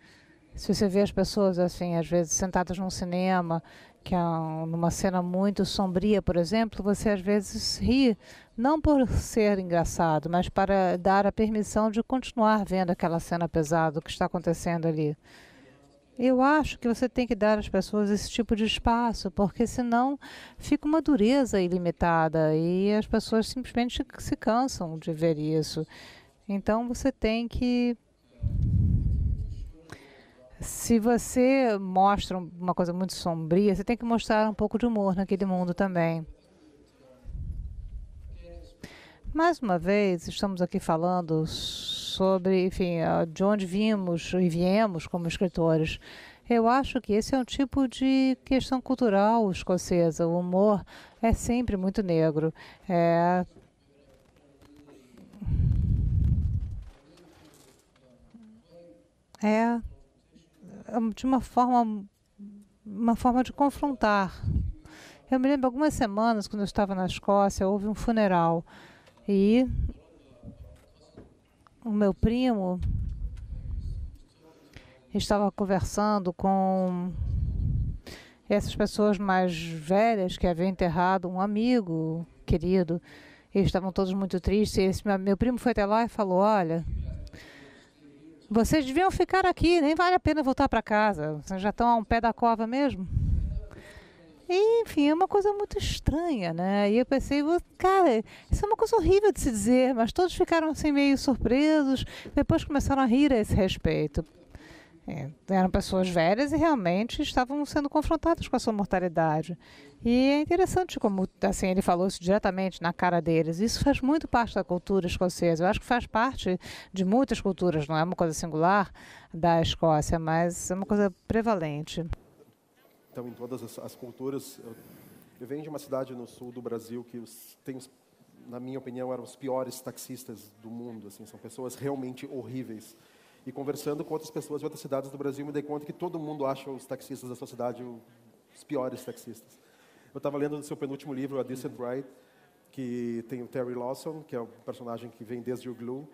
Se você vê as pessoas assim, às vezes sentadas num cinema que é numa cena muito sombria, por exemplo, você às vezes ri, não por ser engraçado, mas para dar a permissão de continuar vendo aquela cena pesada, o que está acontecendo ali. Eu acho que você tem que dar às pessoas esse tipo de espaço, porque senão fica uma dureza ilimitada e as pessoas simplesmente se cansam de ver isso. Então você tem que se você mostra uma coisa muito sombria, você tem que mostrar um pouco de humor naquele mundo também. Mais uma vez, estamos aqui falando sobre, enfim, de onde vimos e viemos como escritores. Eu acho que esse é um tipo de questão cultural escocesa. O humor é sempre muito negro. É... É de uma forma, uma forma de confrontar. Eu me lembro algumas semanas, quando eu estava na Escócia, houve um funeral e o meu primo estava conversando com essas pessoas mais velhas que haviam enterrado um amigo querido. Eles estavam todos muito tristes. E esse meu, meu primo foi até lá e falou: Olha, vocês deviam ficar aqui, nem vale a pena voltar para casa. Vocês já estão a um pé da cova mesmo. E, enfim, é uma coisa muito estranha, né? E eu pensei, cara, isso é uma coisa horrível de se dizer, mas todos ficaram assim meio surpresos, depois começaram a rir a esse respeito. É, eram pessoas velhas e realmente estavam sendo confrontadas com a sua mortalidade. E é interessante como assim ele falou isso diretamente na cara deles. Isso faz muito parte da cultura escocesa. Eu acho que faz parte de muitas culturas, não é uma coisa singular da Escócia, mas é uma coisa prevalente. Então, em todas as, as culturas, eu, venho de uma cidade no sul do Brasil que os, tem na minha opinião, eram os piores taxistas do mundo. Assim, são pessoas realmente horríveis. E conversando com outras pessoas de outras cidades do Brasil, me dei conta que todo mundo acha os taxistas da sua cidade os piores taxistas. Eu estava lendo o seu penúltimo livro, A Decent Ride, que tem o Terry Lawson, que é um personagem que vem desde o Glue.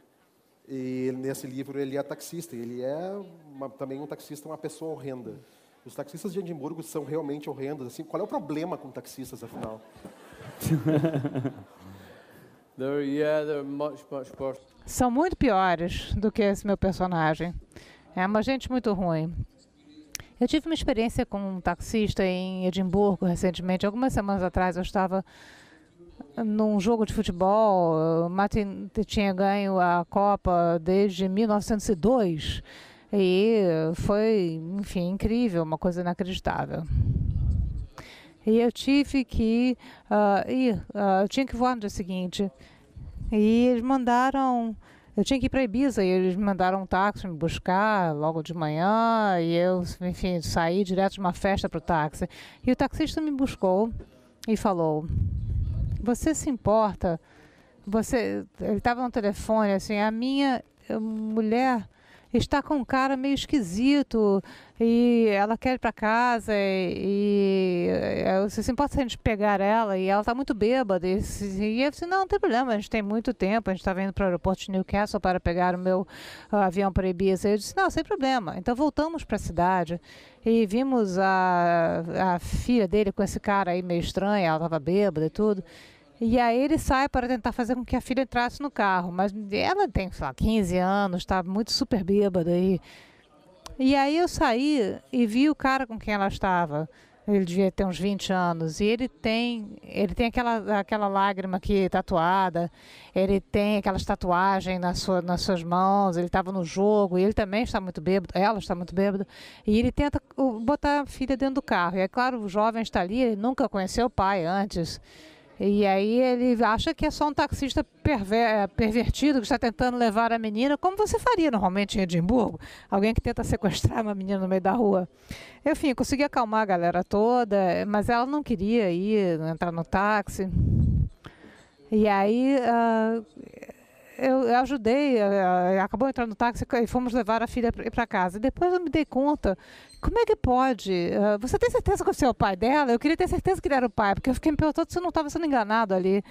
E nesse livro ele é taxista, ele é uma, também um taxista, uma pessoa horrenda. Os taxistas de Edimburgo são realmente horrendos. Assim, qual é o problema com taxistas, afinal? [laughs] [laughs] they're, yeah, they're much, much worse são muito piores do que esse meu personagem. É uma gente muito ruim. Eu tive uma experiência com um taxista em Edimburgo recentemente. Algumas semanas atrás eu estava num jogo de futebol. O Martin tinha ganho a Copa desde 1902. E foi, enfim, incrível, uma coisa inacreditável. E eu tive que uh, ir, uh, eu tinha que voar no dia seguinte. E eles mandaram. Eu tinha que ir para Ibiza e eles mandaram um táxi me buscar logo de manhã e eu, enfim, saí direto de uma festa para o táxi. E o taxista me buscou e falou: Você se importa? Você. Ele estava no telefone assim: A minha eh, mulher está com um cara meio esquisito e ela quer ir para casa e, e você se importa se a gente pegar ela e ela está muito bêbada e, e eu disse, não, não tem problema, a gente tem muito tempo, a gente está vindo para o aeroporto de Newcastle para pegar o meu uh, avião para Ibiza. Eu disse, não, sem problema. Então voltamos para a cidade e vimos a, a filha dele com esse cara aí meio estranho, ela estava bêbada e tudo. E aí ele sai para tentar fazer com que a filha entrasse no carro. Mas ela tem, sei lá, 15 anos, está muito super bêbada. E, e aí eu saí e vi o cara com quem ela estava. Ele devia ter uns 20 anos. E ele tem, ele tem aquela, aquela lágrima aqui tatuada, ele tem aquelas tatuagens na sua, nas suas mãos, ele estava no jogo, e ele também está muito bêbado, ela está muito bêbada. E ele tenta uh, botar a filha dentro do carro. E é claro, o jovem está ali, ele nunca conheceu o pai antes. E aí ele acha que é só um taxista perver é, pervertido que está tentando levar a menina, como você faria normalmente em Edimburgo, alguém que tenta sequestrar uma menina no meio da rua. Enfim, consegui acalmar a galera toda, mas ela não queria ir entrar no táxi. E aí uh, eu, ajudei, eh, eh, acabou entrando no táxi e fomos levar a filha para casa. Depois eu me dei conta, como é que pode? Eh, você tem certeza que você é o pai dela? Eu queria ter certeza que ele era o pai, porque eu fiquei me perguntando se eu não estava sendo enganado ali.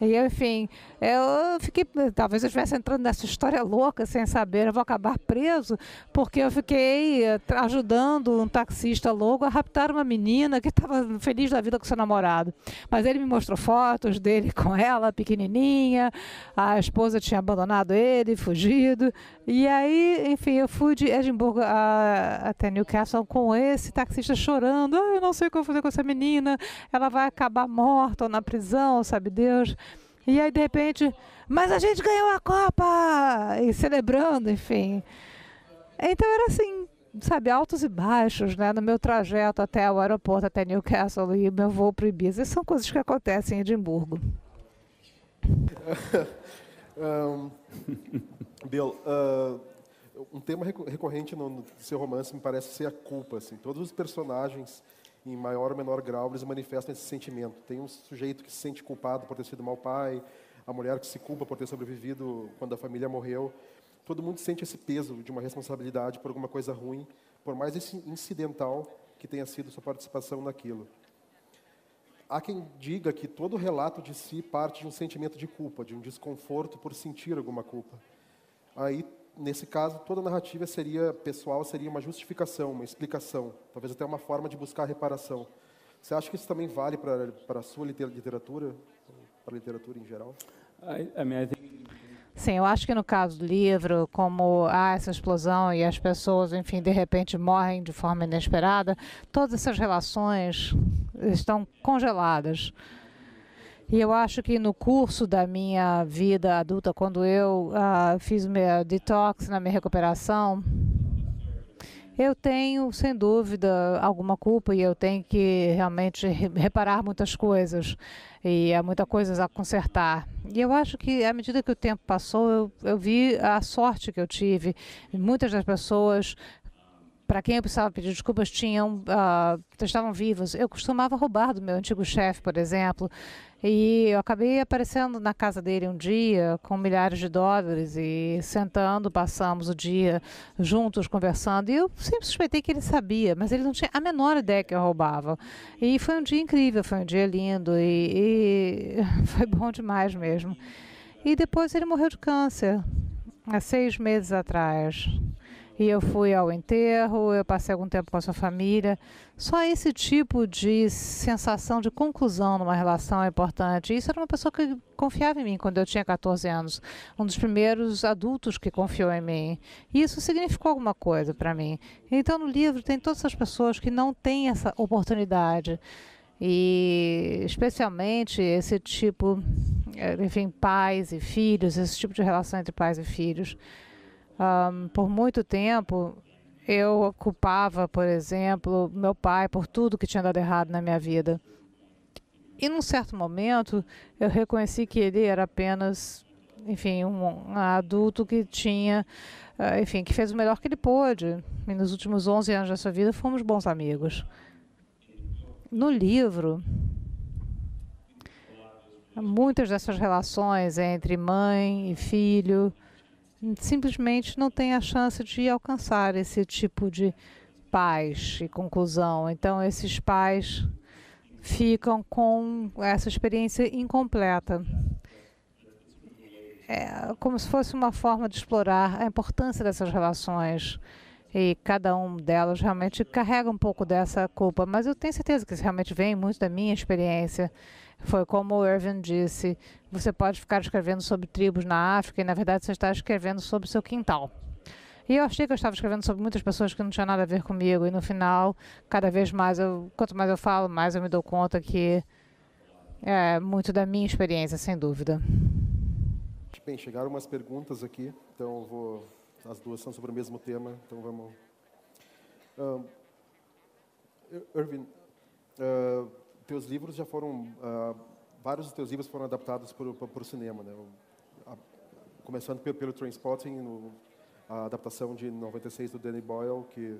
E enfim, eu fiquei, talvez eu estivesse entrando nessa história louca sem saber, eu vou acabar preso, porque eu fiquei eh, ajudando um taxista louco a raptar uma menina que estava feliz da vida com seu namorado. Mas ele me mostrou fotos dele com ela, pequenininha, a esposa tinha abandonado ele, fugido. E aí, enfim, eu fui de Edimburgo a, até Newcastle com esse taxista chorando. Ah, eu não sei o que eu vou fazer com essa menina, ela vai acabar morta ou na prisão, sabe Deus. E aí, de repente, mas a gente ganhou a Copa! E celebrando, enfim. Então era assim, sabe, altos e baixos, né? No meu trajeto até o aeroporto, até Newcastle e meu voo para Ibiza. São coisas que acontecem em Edimburgo. um, [laughs] Bill, uh, um tema recorrente no, no seu romance me parece ser a culpa. Assim. Todos os personagens em maior ou menor grau, eles manifestam esse sentimento. Tem um sujeito que se sente culpado por ter sido mau pai, a mulher que se culpa por ter sobrevivido quando a família morreu. Todo mundo sente esse peso de uma responsabilidade por alguma coisa ruim, por mais incidental que tenha sido sua participação naquilo. Há quem diga que todo relato de si parte de um sentimento de culpa, de um desconforto por sentir alguma culpa. Aí nesse caso, toda a narrativa seria pessoal, seria uma justificação, uma explicação, talvez até uma forma de buscar reparação. Você acha que isso também vale para para a sua literatura, para a literatura em geral? I, I mean, I think... Sim, eu acho que no caso do livro, como há essa explosão e as pessoas, enfim, de repente morrem de forma inesperada, todas essas relações estão congeladas. E eu acho que no curso da minha vida adulta, quando eu uh, fiz meu detox na minha recuperação, eu tenho, sem dúvida, alguma culpa e eu tenho que realmente reparar muitas coisas. E há muitas coisas a consertar. E eu acho que, à medida que o tempo passou, eu, eu vi a sorte que eu tive. Muitas das pessoas para quem eu precisava pedir desculpas tinham uh, estavam vivos. Eu costumava roubar do meu antigo chefe, por exemplo, e eu acabei aparecendo na casa dele um dia com milhares de dólares e sentando, passamos o dia juntos conversando. E eu sempre suspeitei que ele sabia, mas ele não tinha a menor ideia que eu roubava. E foi um dia incrível, foi um dia lindo e, e [laughs] foi bom demais mesmo. E depois ele morreu de câncer há seis meses atrás. E eu fui ao enterro, eu passei algum tempo com a sua família. Só esse tipo de sensação de conclusão numa relação é importante. Isso era uma pessoa que confiava em mim quando eu tinha 14 anos, um dos primeiros adultos que confiou em mim. E isso significou alguma coisa para mim. Então no livro tem todas as pessoas que não têm essa oportunidade e especialmente esse tipo, eh, enfim, pais e filhos, esse tipo de relação entre pais e filhos. Um, por muito tempo, eu culpava, por exemplo, meu pai por tudo que tinha dado errado na minha vida. E num certo momento, eu reconheci que ele era apenas, enfim, um, adulto que tinha, eh, enfim, que fez o melhor que ele pôde. E nos últimos 11 anos da sua vida, fomos bons amigos. No livro, muitas dessas relações entre mãe e filho, simplesmente não tem a chance de alcançar esse tipo de paz e conclusão. Então, esses pais ficam com essa experiência incompleta. É como se fosse uma forma de explorar a importância dessas relações e cada um delas realmente carrega um pouco dessa culpa, mas eu tenho certeza que isso realmente vem muito da minha experiência. Foi como o Irvin disse: você pode ficar escrevendo sobre tribos na África e, na verdade, você está escrevendo sobre o seu quintal. E eu achei que eu estava escrevendo sobre muitas pessoas que não tinham nada a ver comigo, e no final, cada vez mais, eu, quanto mais eu falo, mais eu me dou conta que é muito da minha experiência, sem dúvida. Bem, chegaram umas perguntas aqui, então eu vou as duas são sobre o mesmo tema, então vamos. Irving, uh, teus livros já foram. Uh, vários dos teus livros foram adaptados para o cinema, né? começando pelo, pelo Trainspotting, no, a adaptação de 96 do Danny Boyle, que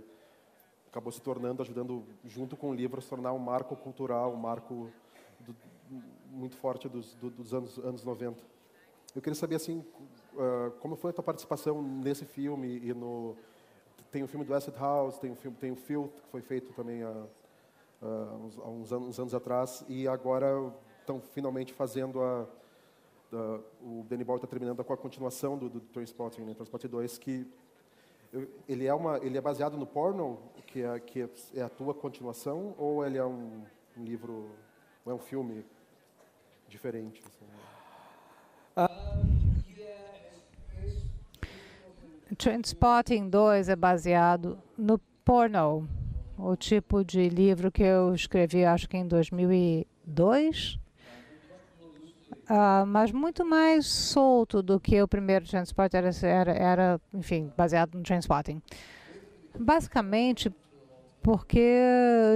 acabou se tornando, ajudando, junto com o livro, a se tornar um marco cultural, um marco do, muito forte dos, do, dos anos, anos 90. Eu queria saber, assim, ah, como foi a tua participação nesse filme e no tem o filme do Acid House, tem o filme, tem o Filth que foi feito também há, há uns, anos, uns, anos, atrás e agora estão finalmente fazendo a, a o Danny Boyle está terminando com a continuação do, do Transporting, né, Transporting 2, que ele é uma ele é baseado no porno que é que é, é a tua continuação ou ele é um, um livro ou é um filme diferente? Assim? Ah, Transporting 2 é baseado no porno, o tipo de livro que eu escrevi, acho que em 2002, uh, ah, mas muito mais solto do que o primeiro Transpotting, era, era, era enfim, baseado no Transporting, Basicamente, porque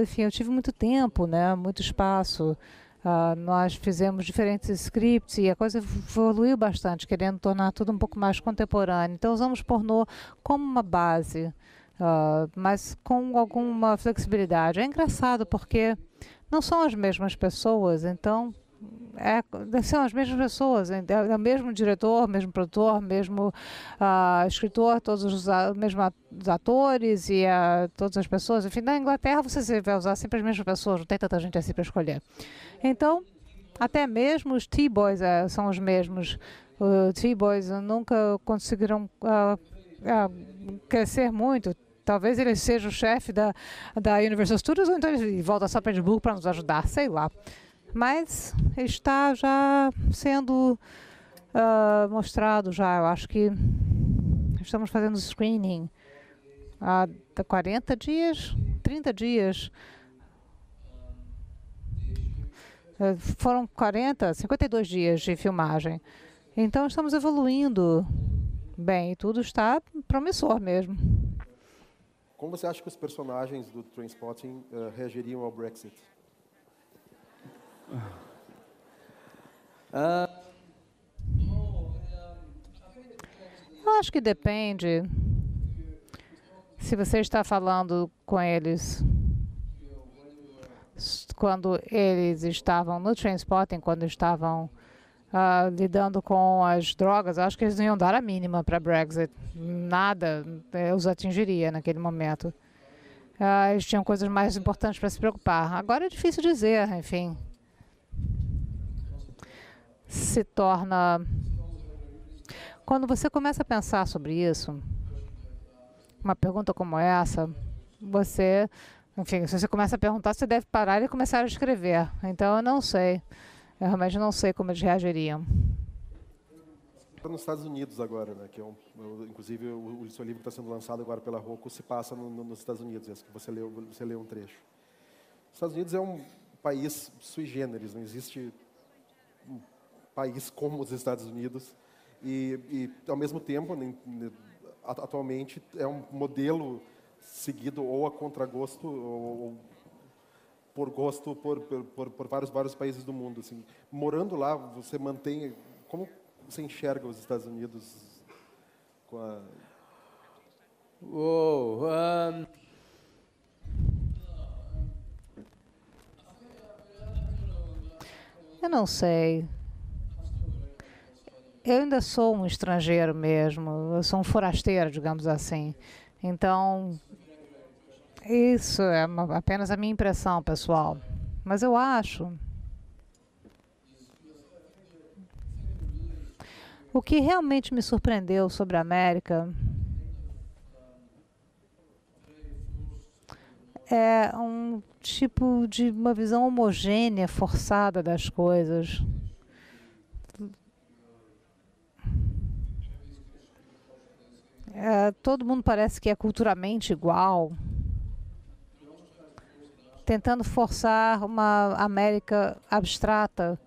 enfim, eu tive muito tempo, né, muito espaço Uh, nós fizemos diferentes scripts e a coisa evoluiu bastante, querendo tornar tudo um pouco mais contemporâneo. Então usamos pornô como uma base, uh, mas com alguma flexibilidade. É engraçado porque não são as mesmas pessoas, então é, são as mesmas pessoas, é, é o mesmo diretor, mesmo produtor, mesmo uh, escritor, todos os, mesmos atores e uh, todas as pessoas. Enfim, na Inglaterra você vai usar sempre as mesmas pessoas, não tem tanta gente assim para escolher. Então, até mesmo os T-Boys é, são os mesmos. Os T-Boys nunca conseguiram ah, crescer muito. Talvez ele seja o chefe da, da Universal Studios ou então ele volta só para Edimburgo para nos ajudar, sei lá mas está já sendo uh, mostrado já. Eu acho que estamos fazendo screening há 40 dias, 30 dias. Ah, foram 40, 52 dias de filmagem. Então, estamos evoluindo bem. Tudo está promissor mesmo. Como você acha que os personagens do Trainspotting uh, reagiriam ao Brexit? Eu acho que depende se você está falando com eles quando eles estavam no transporte, quando estavam uh, lidando com as drogas, acho que eles não iam dar a mínima para Brexit. Nada eh, os atingiria naquele momento. Uh, eles tinham coisas mais importantes para se preocupar. Agora é difícil dizer, enfim se torna. Quando você começa a pensar sobre isso, uma pergunta como essa, você. Enfim, se você começa a perguntar, você deve parar e começar a escrever. Então, eu não sei. Eu realmente não sei como eles reagiriam. Está nos Estados Unidos agora, né? Que é um, inclusive, o, o seu livro está sendo lançado agora pela Roku se passa no, no, nos Estados Unidos. Esse que você leu, você leu um trecho. Os Estados Unidos é um país sui generis. Não existe país como os Estados Unidos. E, e ao mesmo tempo, atualmente, é um modelo seguido ou a contragosto ou por gosto por, por, por, vários vários países do mundo assim morando lá você mantém como você enxerga os Estados Unidos com a Uou, um... eu não sei eu ainda sou um estrangeiro mesmo, eu sou um forasteiro, digamos assim. Então, isso é uma, apenas a minha impressão pessoal. Mas eu acho. O que realmente me surpreendeu sobre a América é um tipo de uma visão homogênea, forçada das coisas. é, todo mundo parece que é culturalmente igual, tentando forçar uma América abstrata,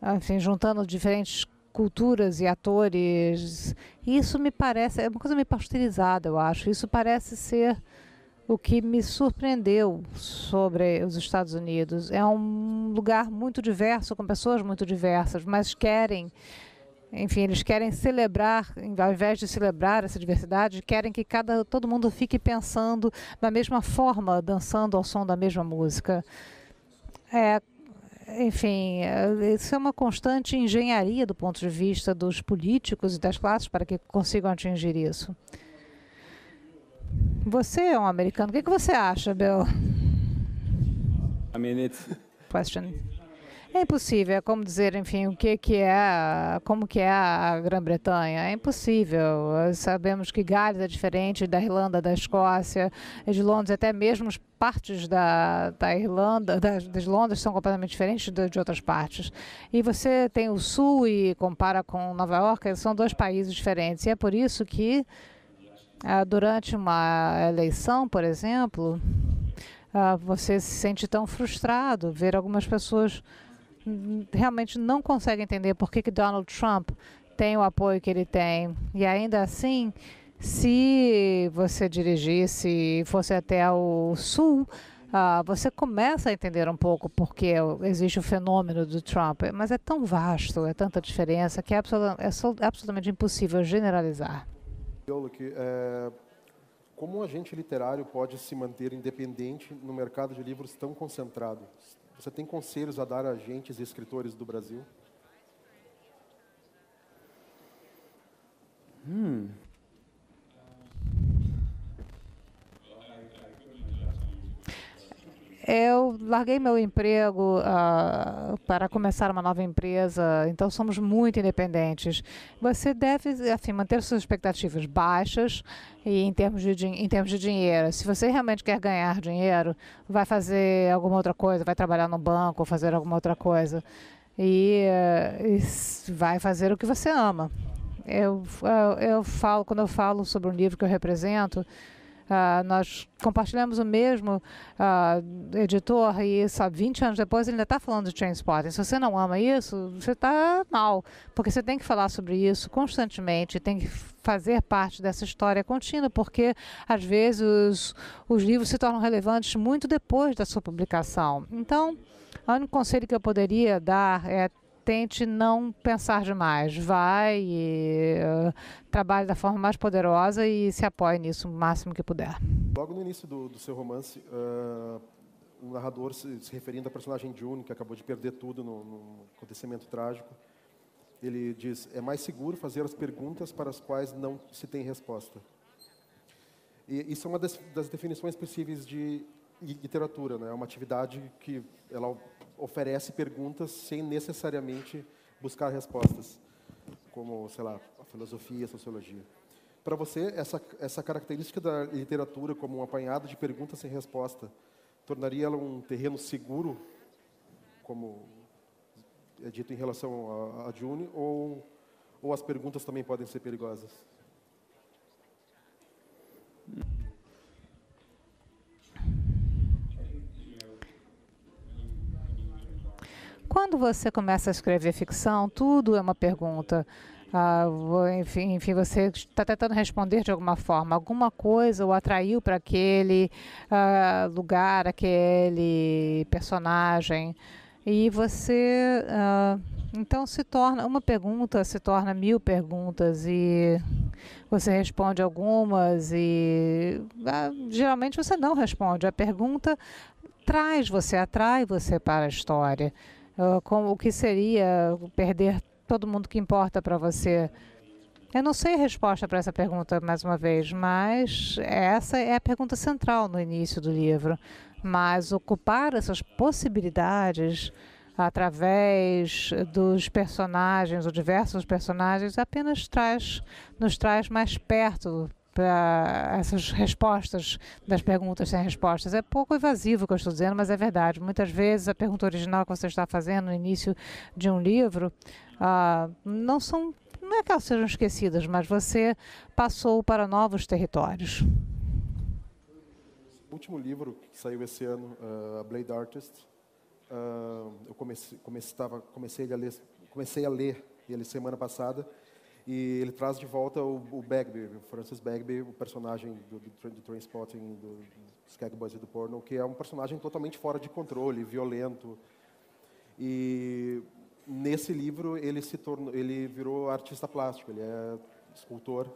assim, juntando diferentes culturas e atores. Isso me parece, é uma coisa meio pasteurizada, eu acho. Isso parece ser o que me surpreendeu sobre os Estados Unidos. É um lugar muito diverso, com pessoas muito diversas, mas querem enfim, eles querem celebrar, ao invés de celebrar essa diversidade, querem que cada, todo mundo fique pensando da mesma forma, dançando ao som da mesma música. É, enfim, é, isso é uma constante engenharia do ponto de vista dos políticos e das classes para que consigam atingir isso. Você é um americano. O que, é que você acha, Bill? I mean, it's... Question. É impossível, é como dizer, enfim, o que, que é, como que é a Grã-Bretanha. É impossível. Sabemos que Gales é diferente da Irlanda, da Escócia, de Londres, até mesmo partes da, da Irlanda, das, das Londres são completamente diferentes de, de, outras partes. E você tem o Sul e compara com Nova York, são dois países diferentes. E é por isso que ah, durante uma eleição, por exemplo, ah, você se sente tão frustrado ver algumas pessoas realmente não consegue entender por que, que Donald Trump tem o apoio que ele tem. E ainda assim, se você dirigisse e fosse até o sul, uh, você começa a entender um pouco porque existe o fenômeno do Trump. Mas é tão vasto, é tanta diferença, que é, é absolutamente impossível generalizar. Que, eh, como um agente literário pode se manter independente no mercado de livros tão concentrado? Você tem conselhos a dar a agentes e escritores do Brasil? Hum, Eu larguei meu emprego uh, para começar uma nova empresa, então somos muito independentes. Você deve assim, manter suas expectativas baixas e em termos, de, em termos de dinheiro. Se você realmente quer ganhar dinheiro, vai fazer alguma outra coisa, vai trabalhar no banco, fazer alguma outra coisa. E, uh, e vai fazer o que você ama. Eu, eu, eu falo, quando eu falo sobre um livro que eu represento, Uh, nós compartilhamos o mesmo uh, editor e sabe 20 anos depois ele ainda está falando de Trainspotting. Se você não ama isso, você está mal, porque você tem que falar sobre isso constantemente, tem que fazer parte dessa história contínua, porque às vezes os, os livros se tornam relevantes muito depois da sua publicação. Então, o único conselho que eu poderia dar é tente não pensar demais. Vai e eh, trabalhe da forma mais poderosa e se apoie nisso o máximo que puder. Logo no início do, do seu romance, uh, o narrador se, se, referindo à personagem June, que acabou de perder tudo no, acontecimento trágico, ele diz: é mais seguro fazer as perguntas para as quais não se tem resposta. E isso é uma das, das definições possíveis de literatura, né? É uma atividade que ela oferece perguntas sem necessariamente buscar respostas, como, sei lá, a filosofia, a sociologia. Para você, essa, essa característica da literatura como um apanhado de perguntas sem resposta, tornaria ela um terreno seguro, como é dito em relação a, a June, ou, ou as perguntas também podem ser perigosas? Quando você começa a escrever ficção, tudo é uma pergunta. Ah, enfim, enfim, você está tentando responder de alguma forma. Alguma coisa o atraiu para aquele ah, lugar, aquele personagem. E você, ah, então, se torna uma pergunta, se torna mil perguntas e você responde algumas e ah, geralmente você não responde. A pergunta traz você, atrai você para a história. Ah, com o que seria perder todo mundo que importa para você? Eu não sei a resposta para essa pergunta mais uma vez, mas essa é a pergunta central no início do livro. Mas ocupar essas possibilidades através dos personagens, ou diversos personagens, apenas traz, nos traz mais perto para essas respostas das perguntas sem respostas. É pouco evasivo o que eu estou dizendo, mas é verdade. Muitas vezes a pergunta original que você está fazendo no início de um livro ah, não são. Não é que elas sejam esquecidas, mas você passou para novos territórios. O último livro que saiu esse ano, uh, Blade Artist, uh, eu comecei, comecei, tava, comecei, a ler, comecei a ler ele semana passada e ele traz de volta o, o Bagby, o Francis Bagby, o personagem do, do, do Trainspotting, do, do Skag Boys e do Porno, que é um personagem totalmente fora de controle, violento. E nesse livro ele se tornou, ele virou artista plástico, ele é escultor.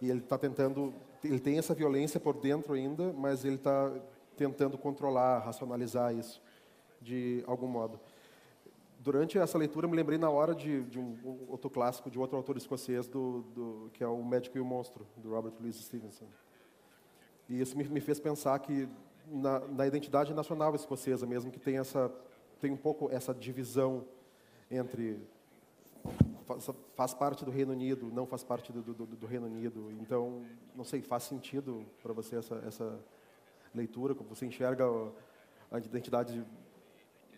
E ele está tentando, ele tem essa violência por dentro ainda, mas ele está tentando controlar, racionalizar isso de algum modo durante essa leitura, me lembrei na hora de, de um, um, outro clássico de outro autor escocês, do, do, que é O Médico e o Monstro, do Robert Louis Stevenson. E isso me, me fez pensar que na, na, identidade nacional escocesa mesmo, que tem, essa, tem um pouco essa divisão entre faz, faz parte do Reino Unido, não faz parte do, do, do Reino Unido. Então, não sei, faz sentido para você essa, essa leitura, como você enxerga a identidade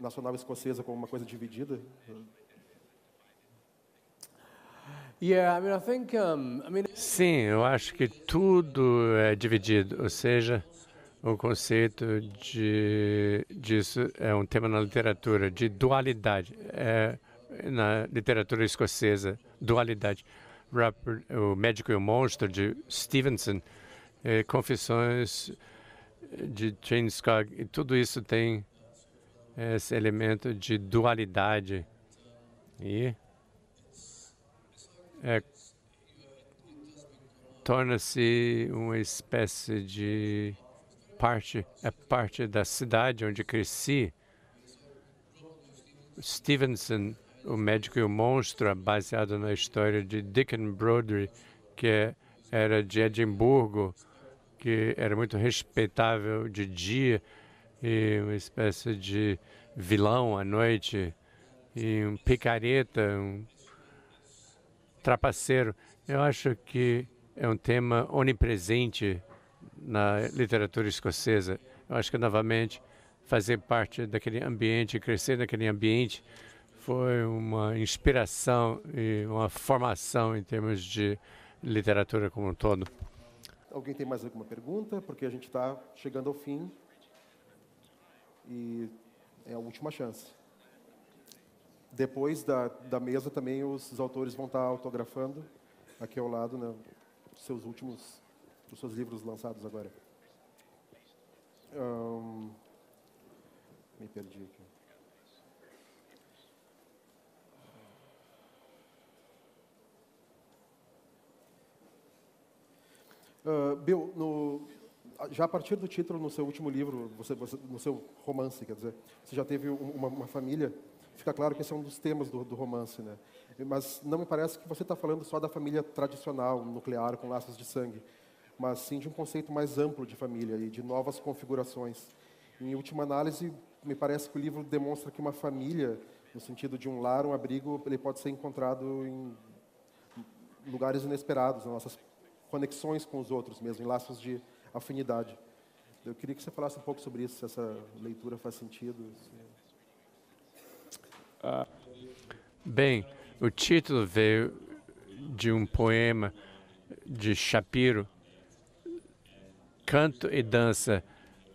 nacional escocesa como uma coisa dividida. Sim, eu acho que tudo é dividido, ou seja, o conceito de, disso é um tema na literatura, de dualidade. É, na literatura escocesa, dualidade. o Médico e o Monstro, de Stevenson, é, Confissões eh, de Jane Scott, e tudo isso tem esse elemento de dualidade. E é, torna-se uma espécie de parte, é parte da cidade onde cresci. Stevenson, o médico e o monstro, é baseado na história de Dickon Brodie, que é, era de Edimburgo, que era muito respeitável de dia, e uma espécie de vilão à noite, e um picareta, um trapaceiro. Eu acho que é um tema onipresente na literatura escocesa. Eu acho que, novamente, fazer parte daquele ambiente, crescer naquele ambiente, foi uma inspiração e uma formação em termos de literatura como um todo. Alguém tem mais alguma pergunta? Porque a gente está chegando ao fim. E é a última chance. Depois da, da mesa também os, os autores vão estar autografando aqui ao lado, né, seus últimos, os seus livros lançados agora. me perdi aqui. Uh, Bill, no, já a partir do título no seu último livro, você, você, no seu romance, quer dizer, você já teve uma, uma, família. Fica claro que esse é um dos temas do, do romance, né? Mas não me parece que você está falando só da família tradicional, nuclear, com laços de sangue, mas sim de um conceito mais amplo de família e de novas configurações. Em última análise, me parece que o livro demonstra que uma família, no sentido de um lar, um abrigo, ele pode ser encontrado em lugares inesperados, nas nossas conexões com os outros mesmo, em laços de afinidade. Eu queria que você falasse um pouco sobre isso, se essa leitura faz sentido. Ah, bem, o título veio de um poema de Shapiro, Canto e Dança.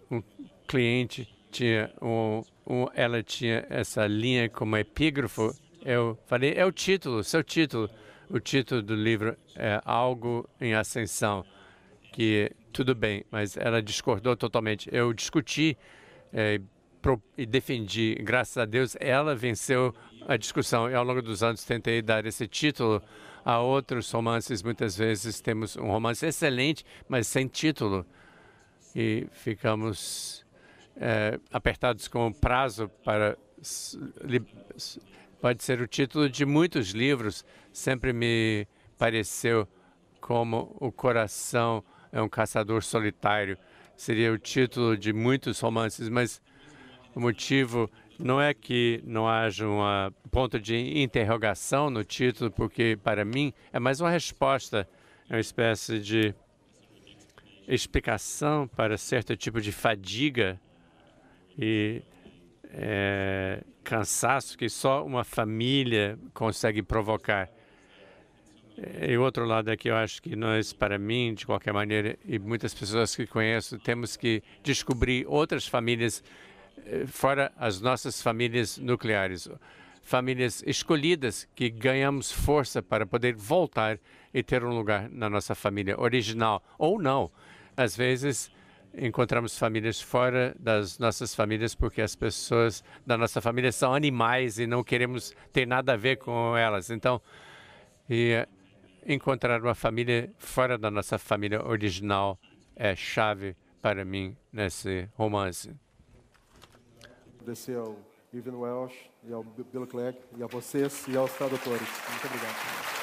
Um cliente tinha um, um ela tinha essa linha como epígrafo. Eu falei, é o título, seu título. O título do livro é Algo em Ascensão, que tudo bem, mas ela discordou totalmente. Eu discuti é, pro, e defendi, graças a Deus, ela venceu a discussão. eu ao longo dos anos tentei dar esse título a outros romances. Muitas vezes temos um romance excelente, mas sem título. E ficamos é, apertados com o prazo para pode ser o título de muitos livros. Sempre me pareceu como o coração é um caçador solitário. Seria o título de muitos romances, mas o motivo não é que não haja um ponto de interrogação no título, porque para mim é mais uma resposta, é uma espécie de explicação para certo tipo de fadiga e é, cansaço que só uma família consegue provocar. E o outro lado é que eu acho que nós, para mim, de qualquer maneira, e muitas pessoas que conheço, temos que descobrir outras famílias eh, fora as nossas famílias nucleares, famílias escolhidas que ganhamos força para poder voltar e ter um lugar na nossa família original ou não. Às vezes encontramos famílias fora das nossas famílias porque as pessoas da nossa família são animais e não queremos ter nada a ver com elas. Então, e eh, encontrar uma família fora da nossa família original é chave para mim nesse romance. Agradecer ao Ivan Welsh e ao Bill Clegg e a vocês e aos tradutores. Muito obrigado.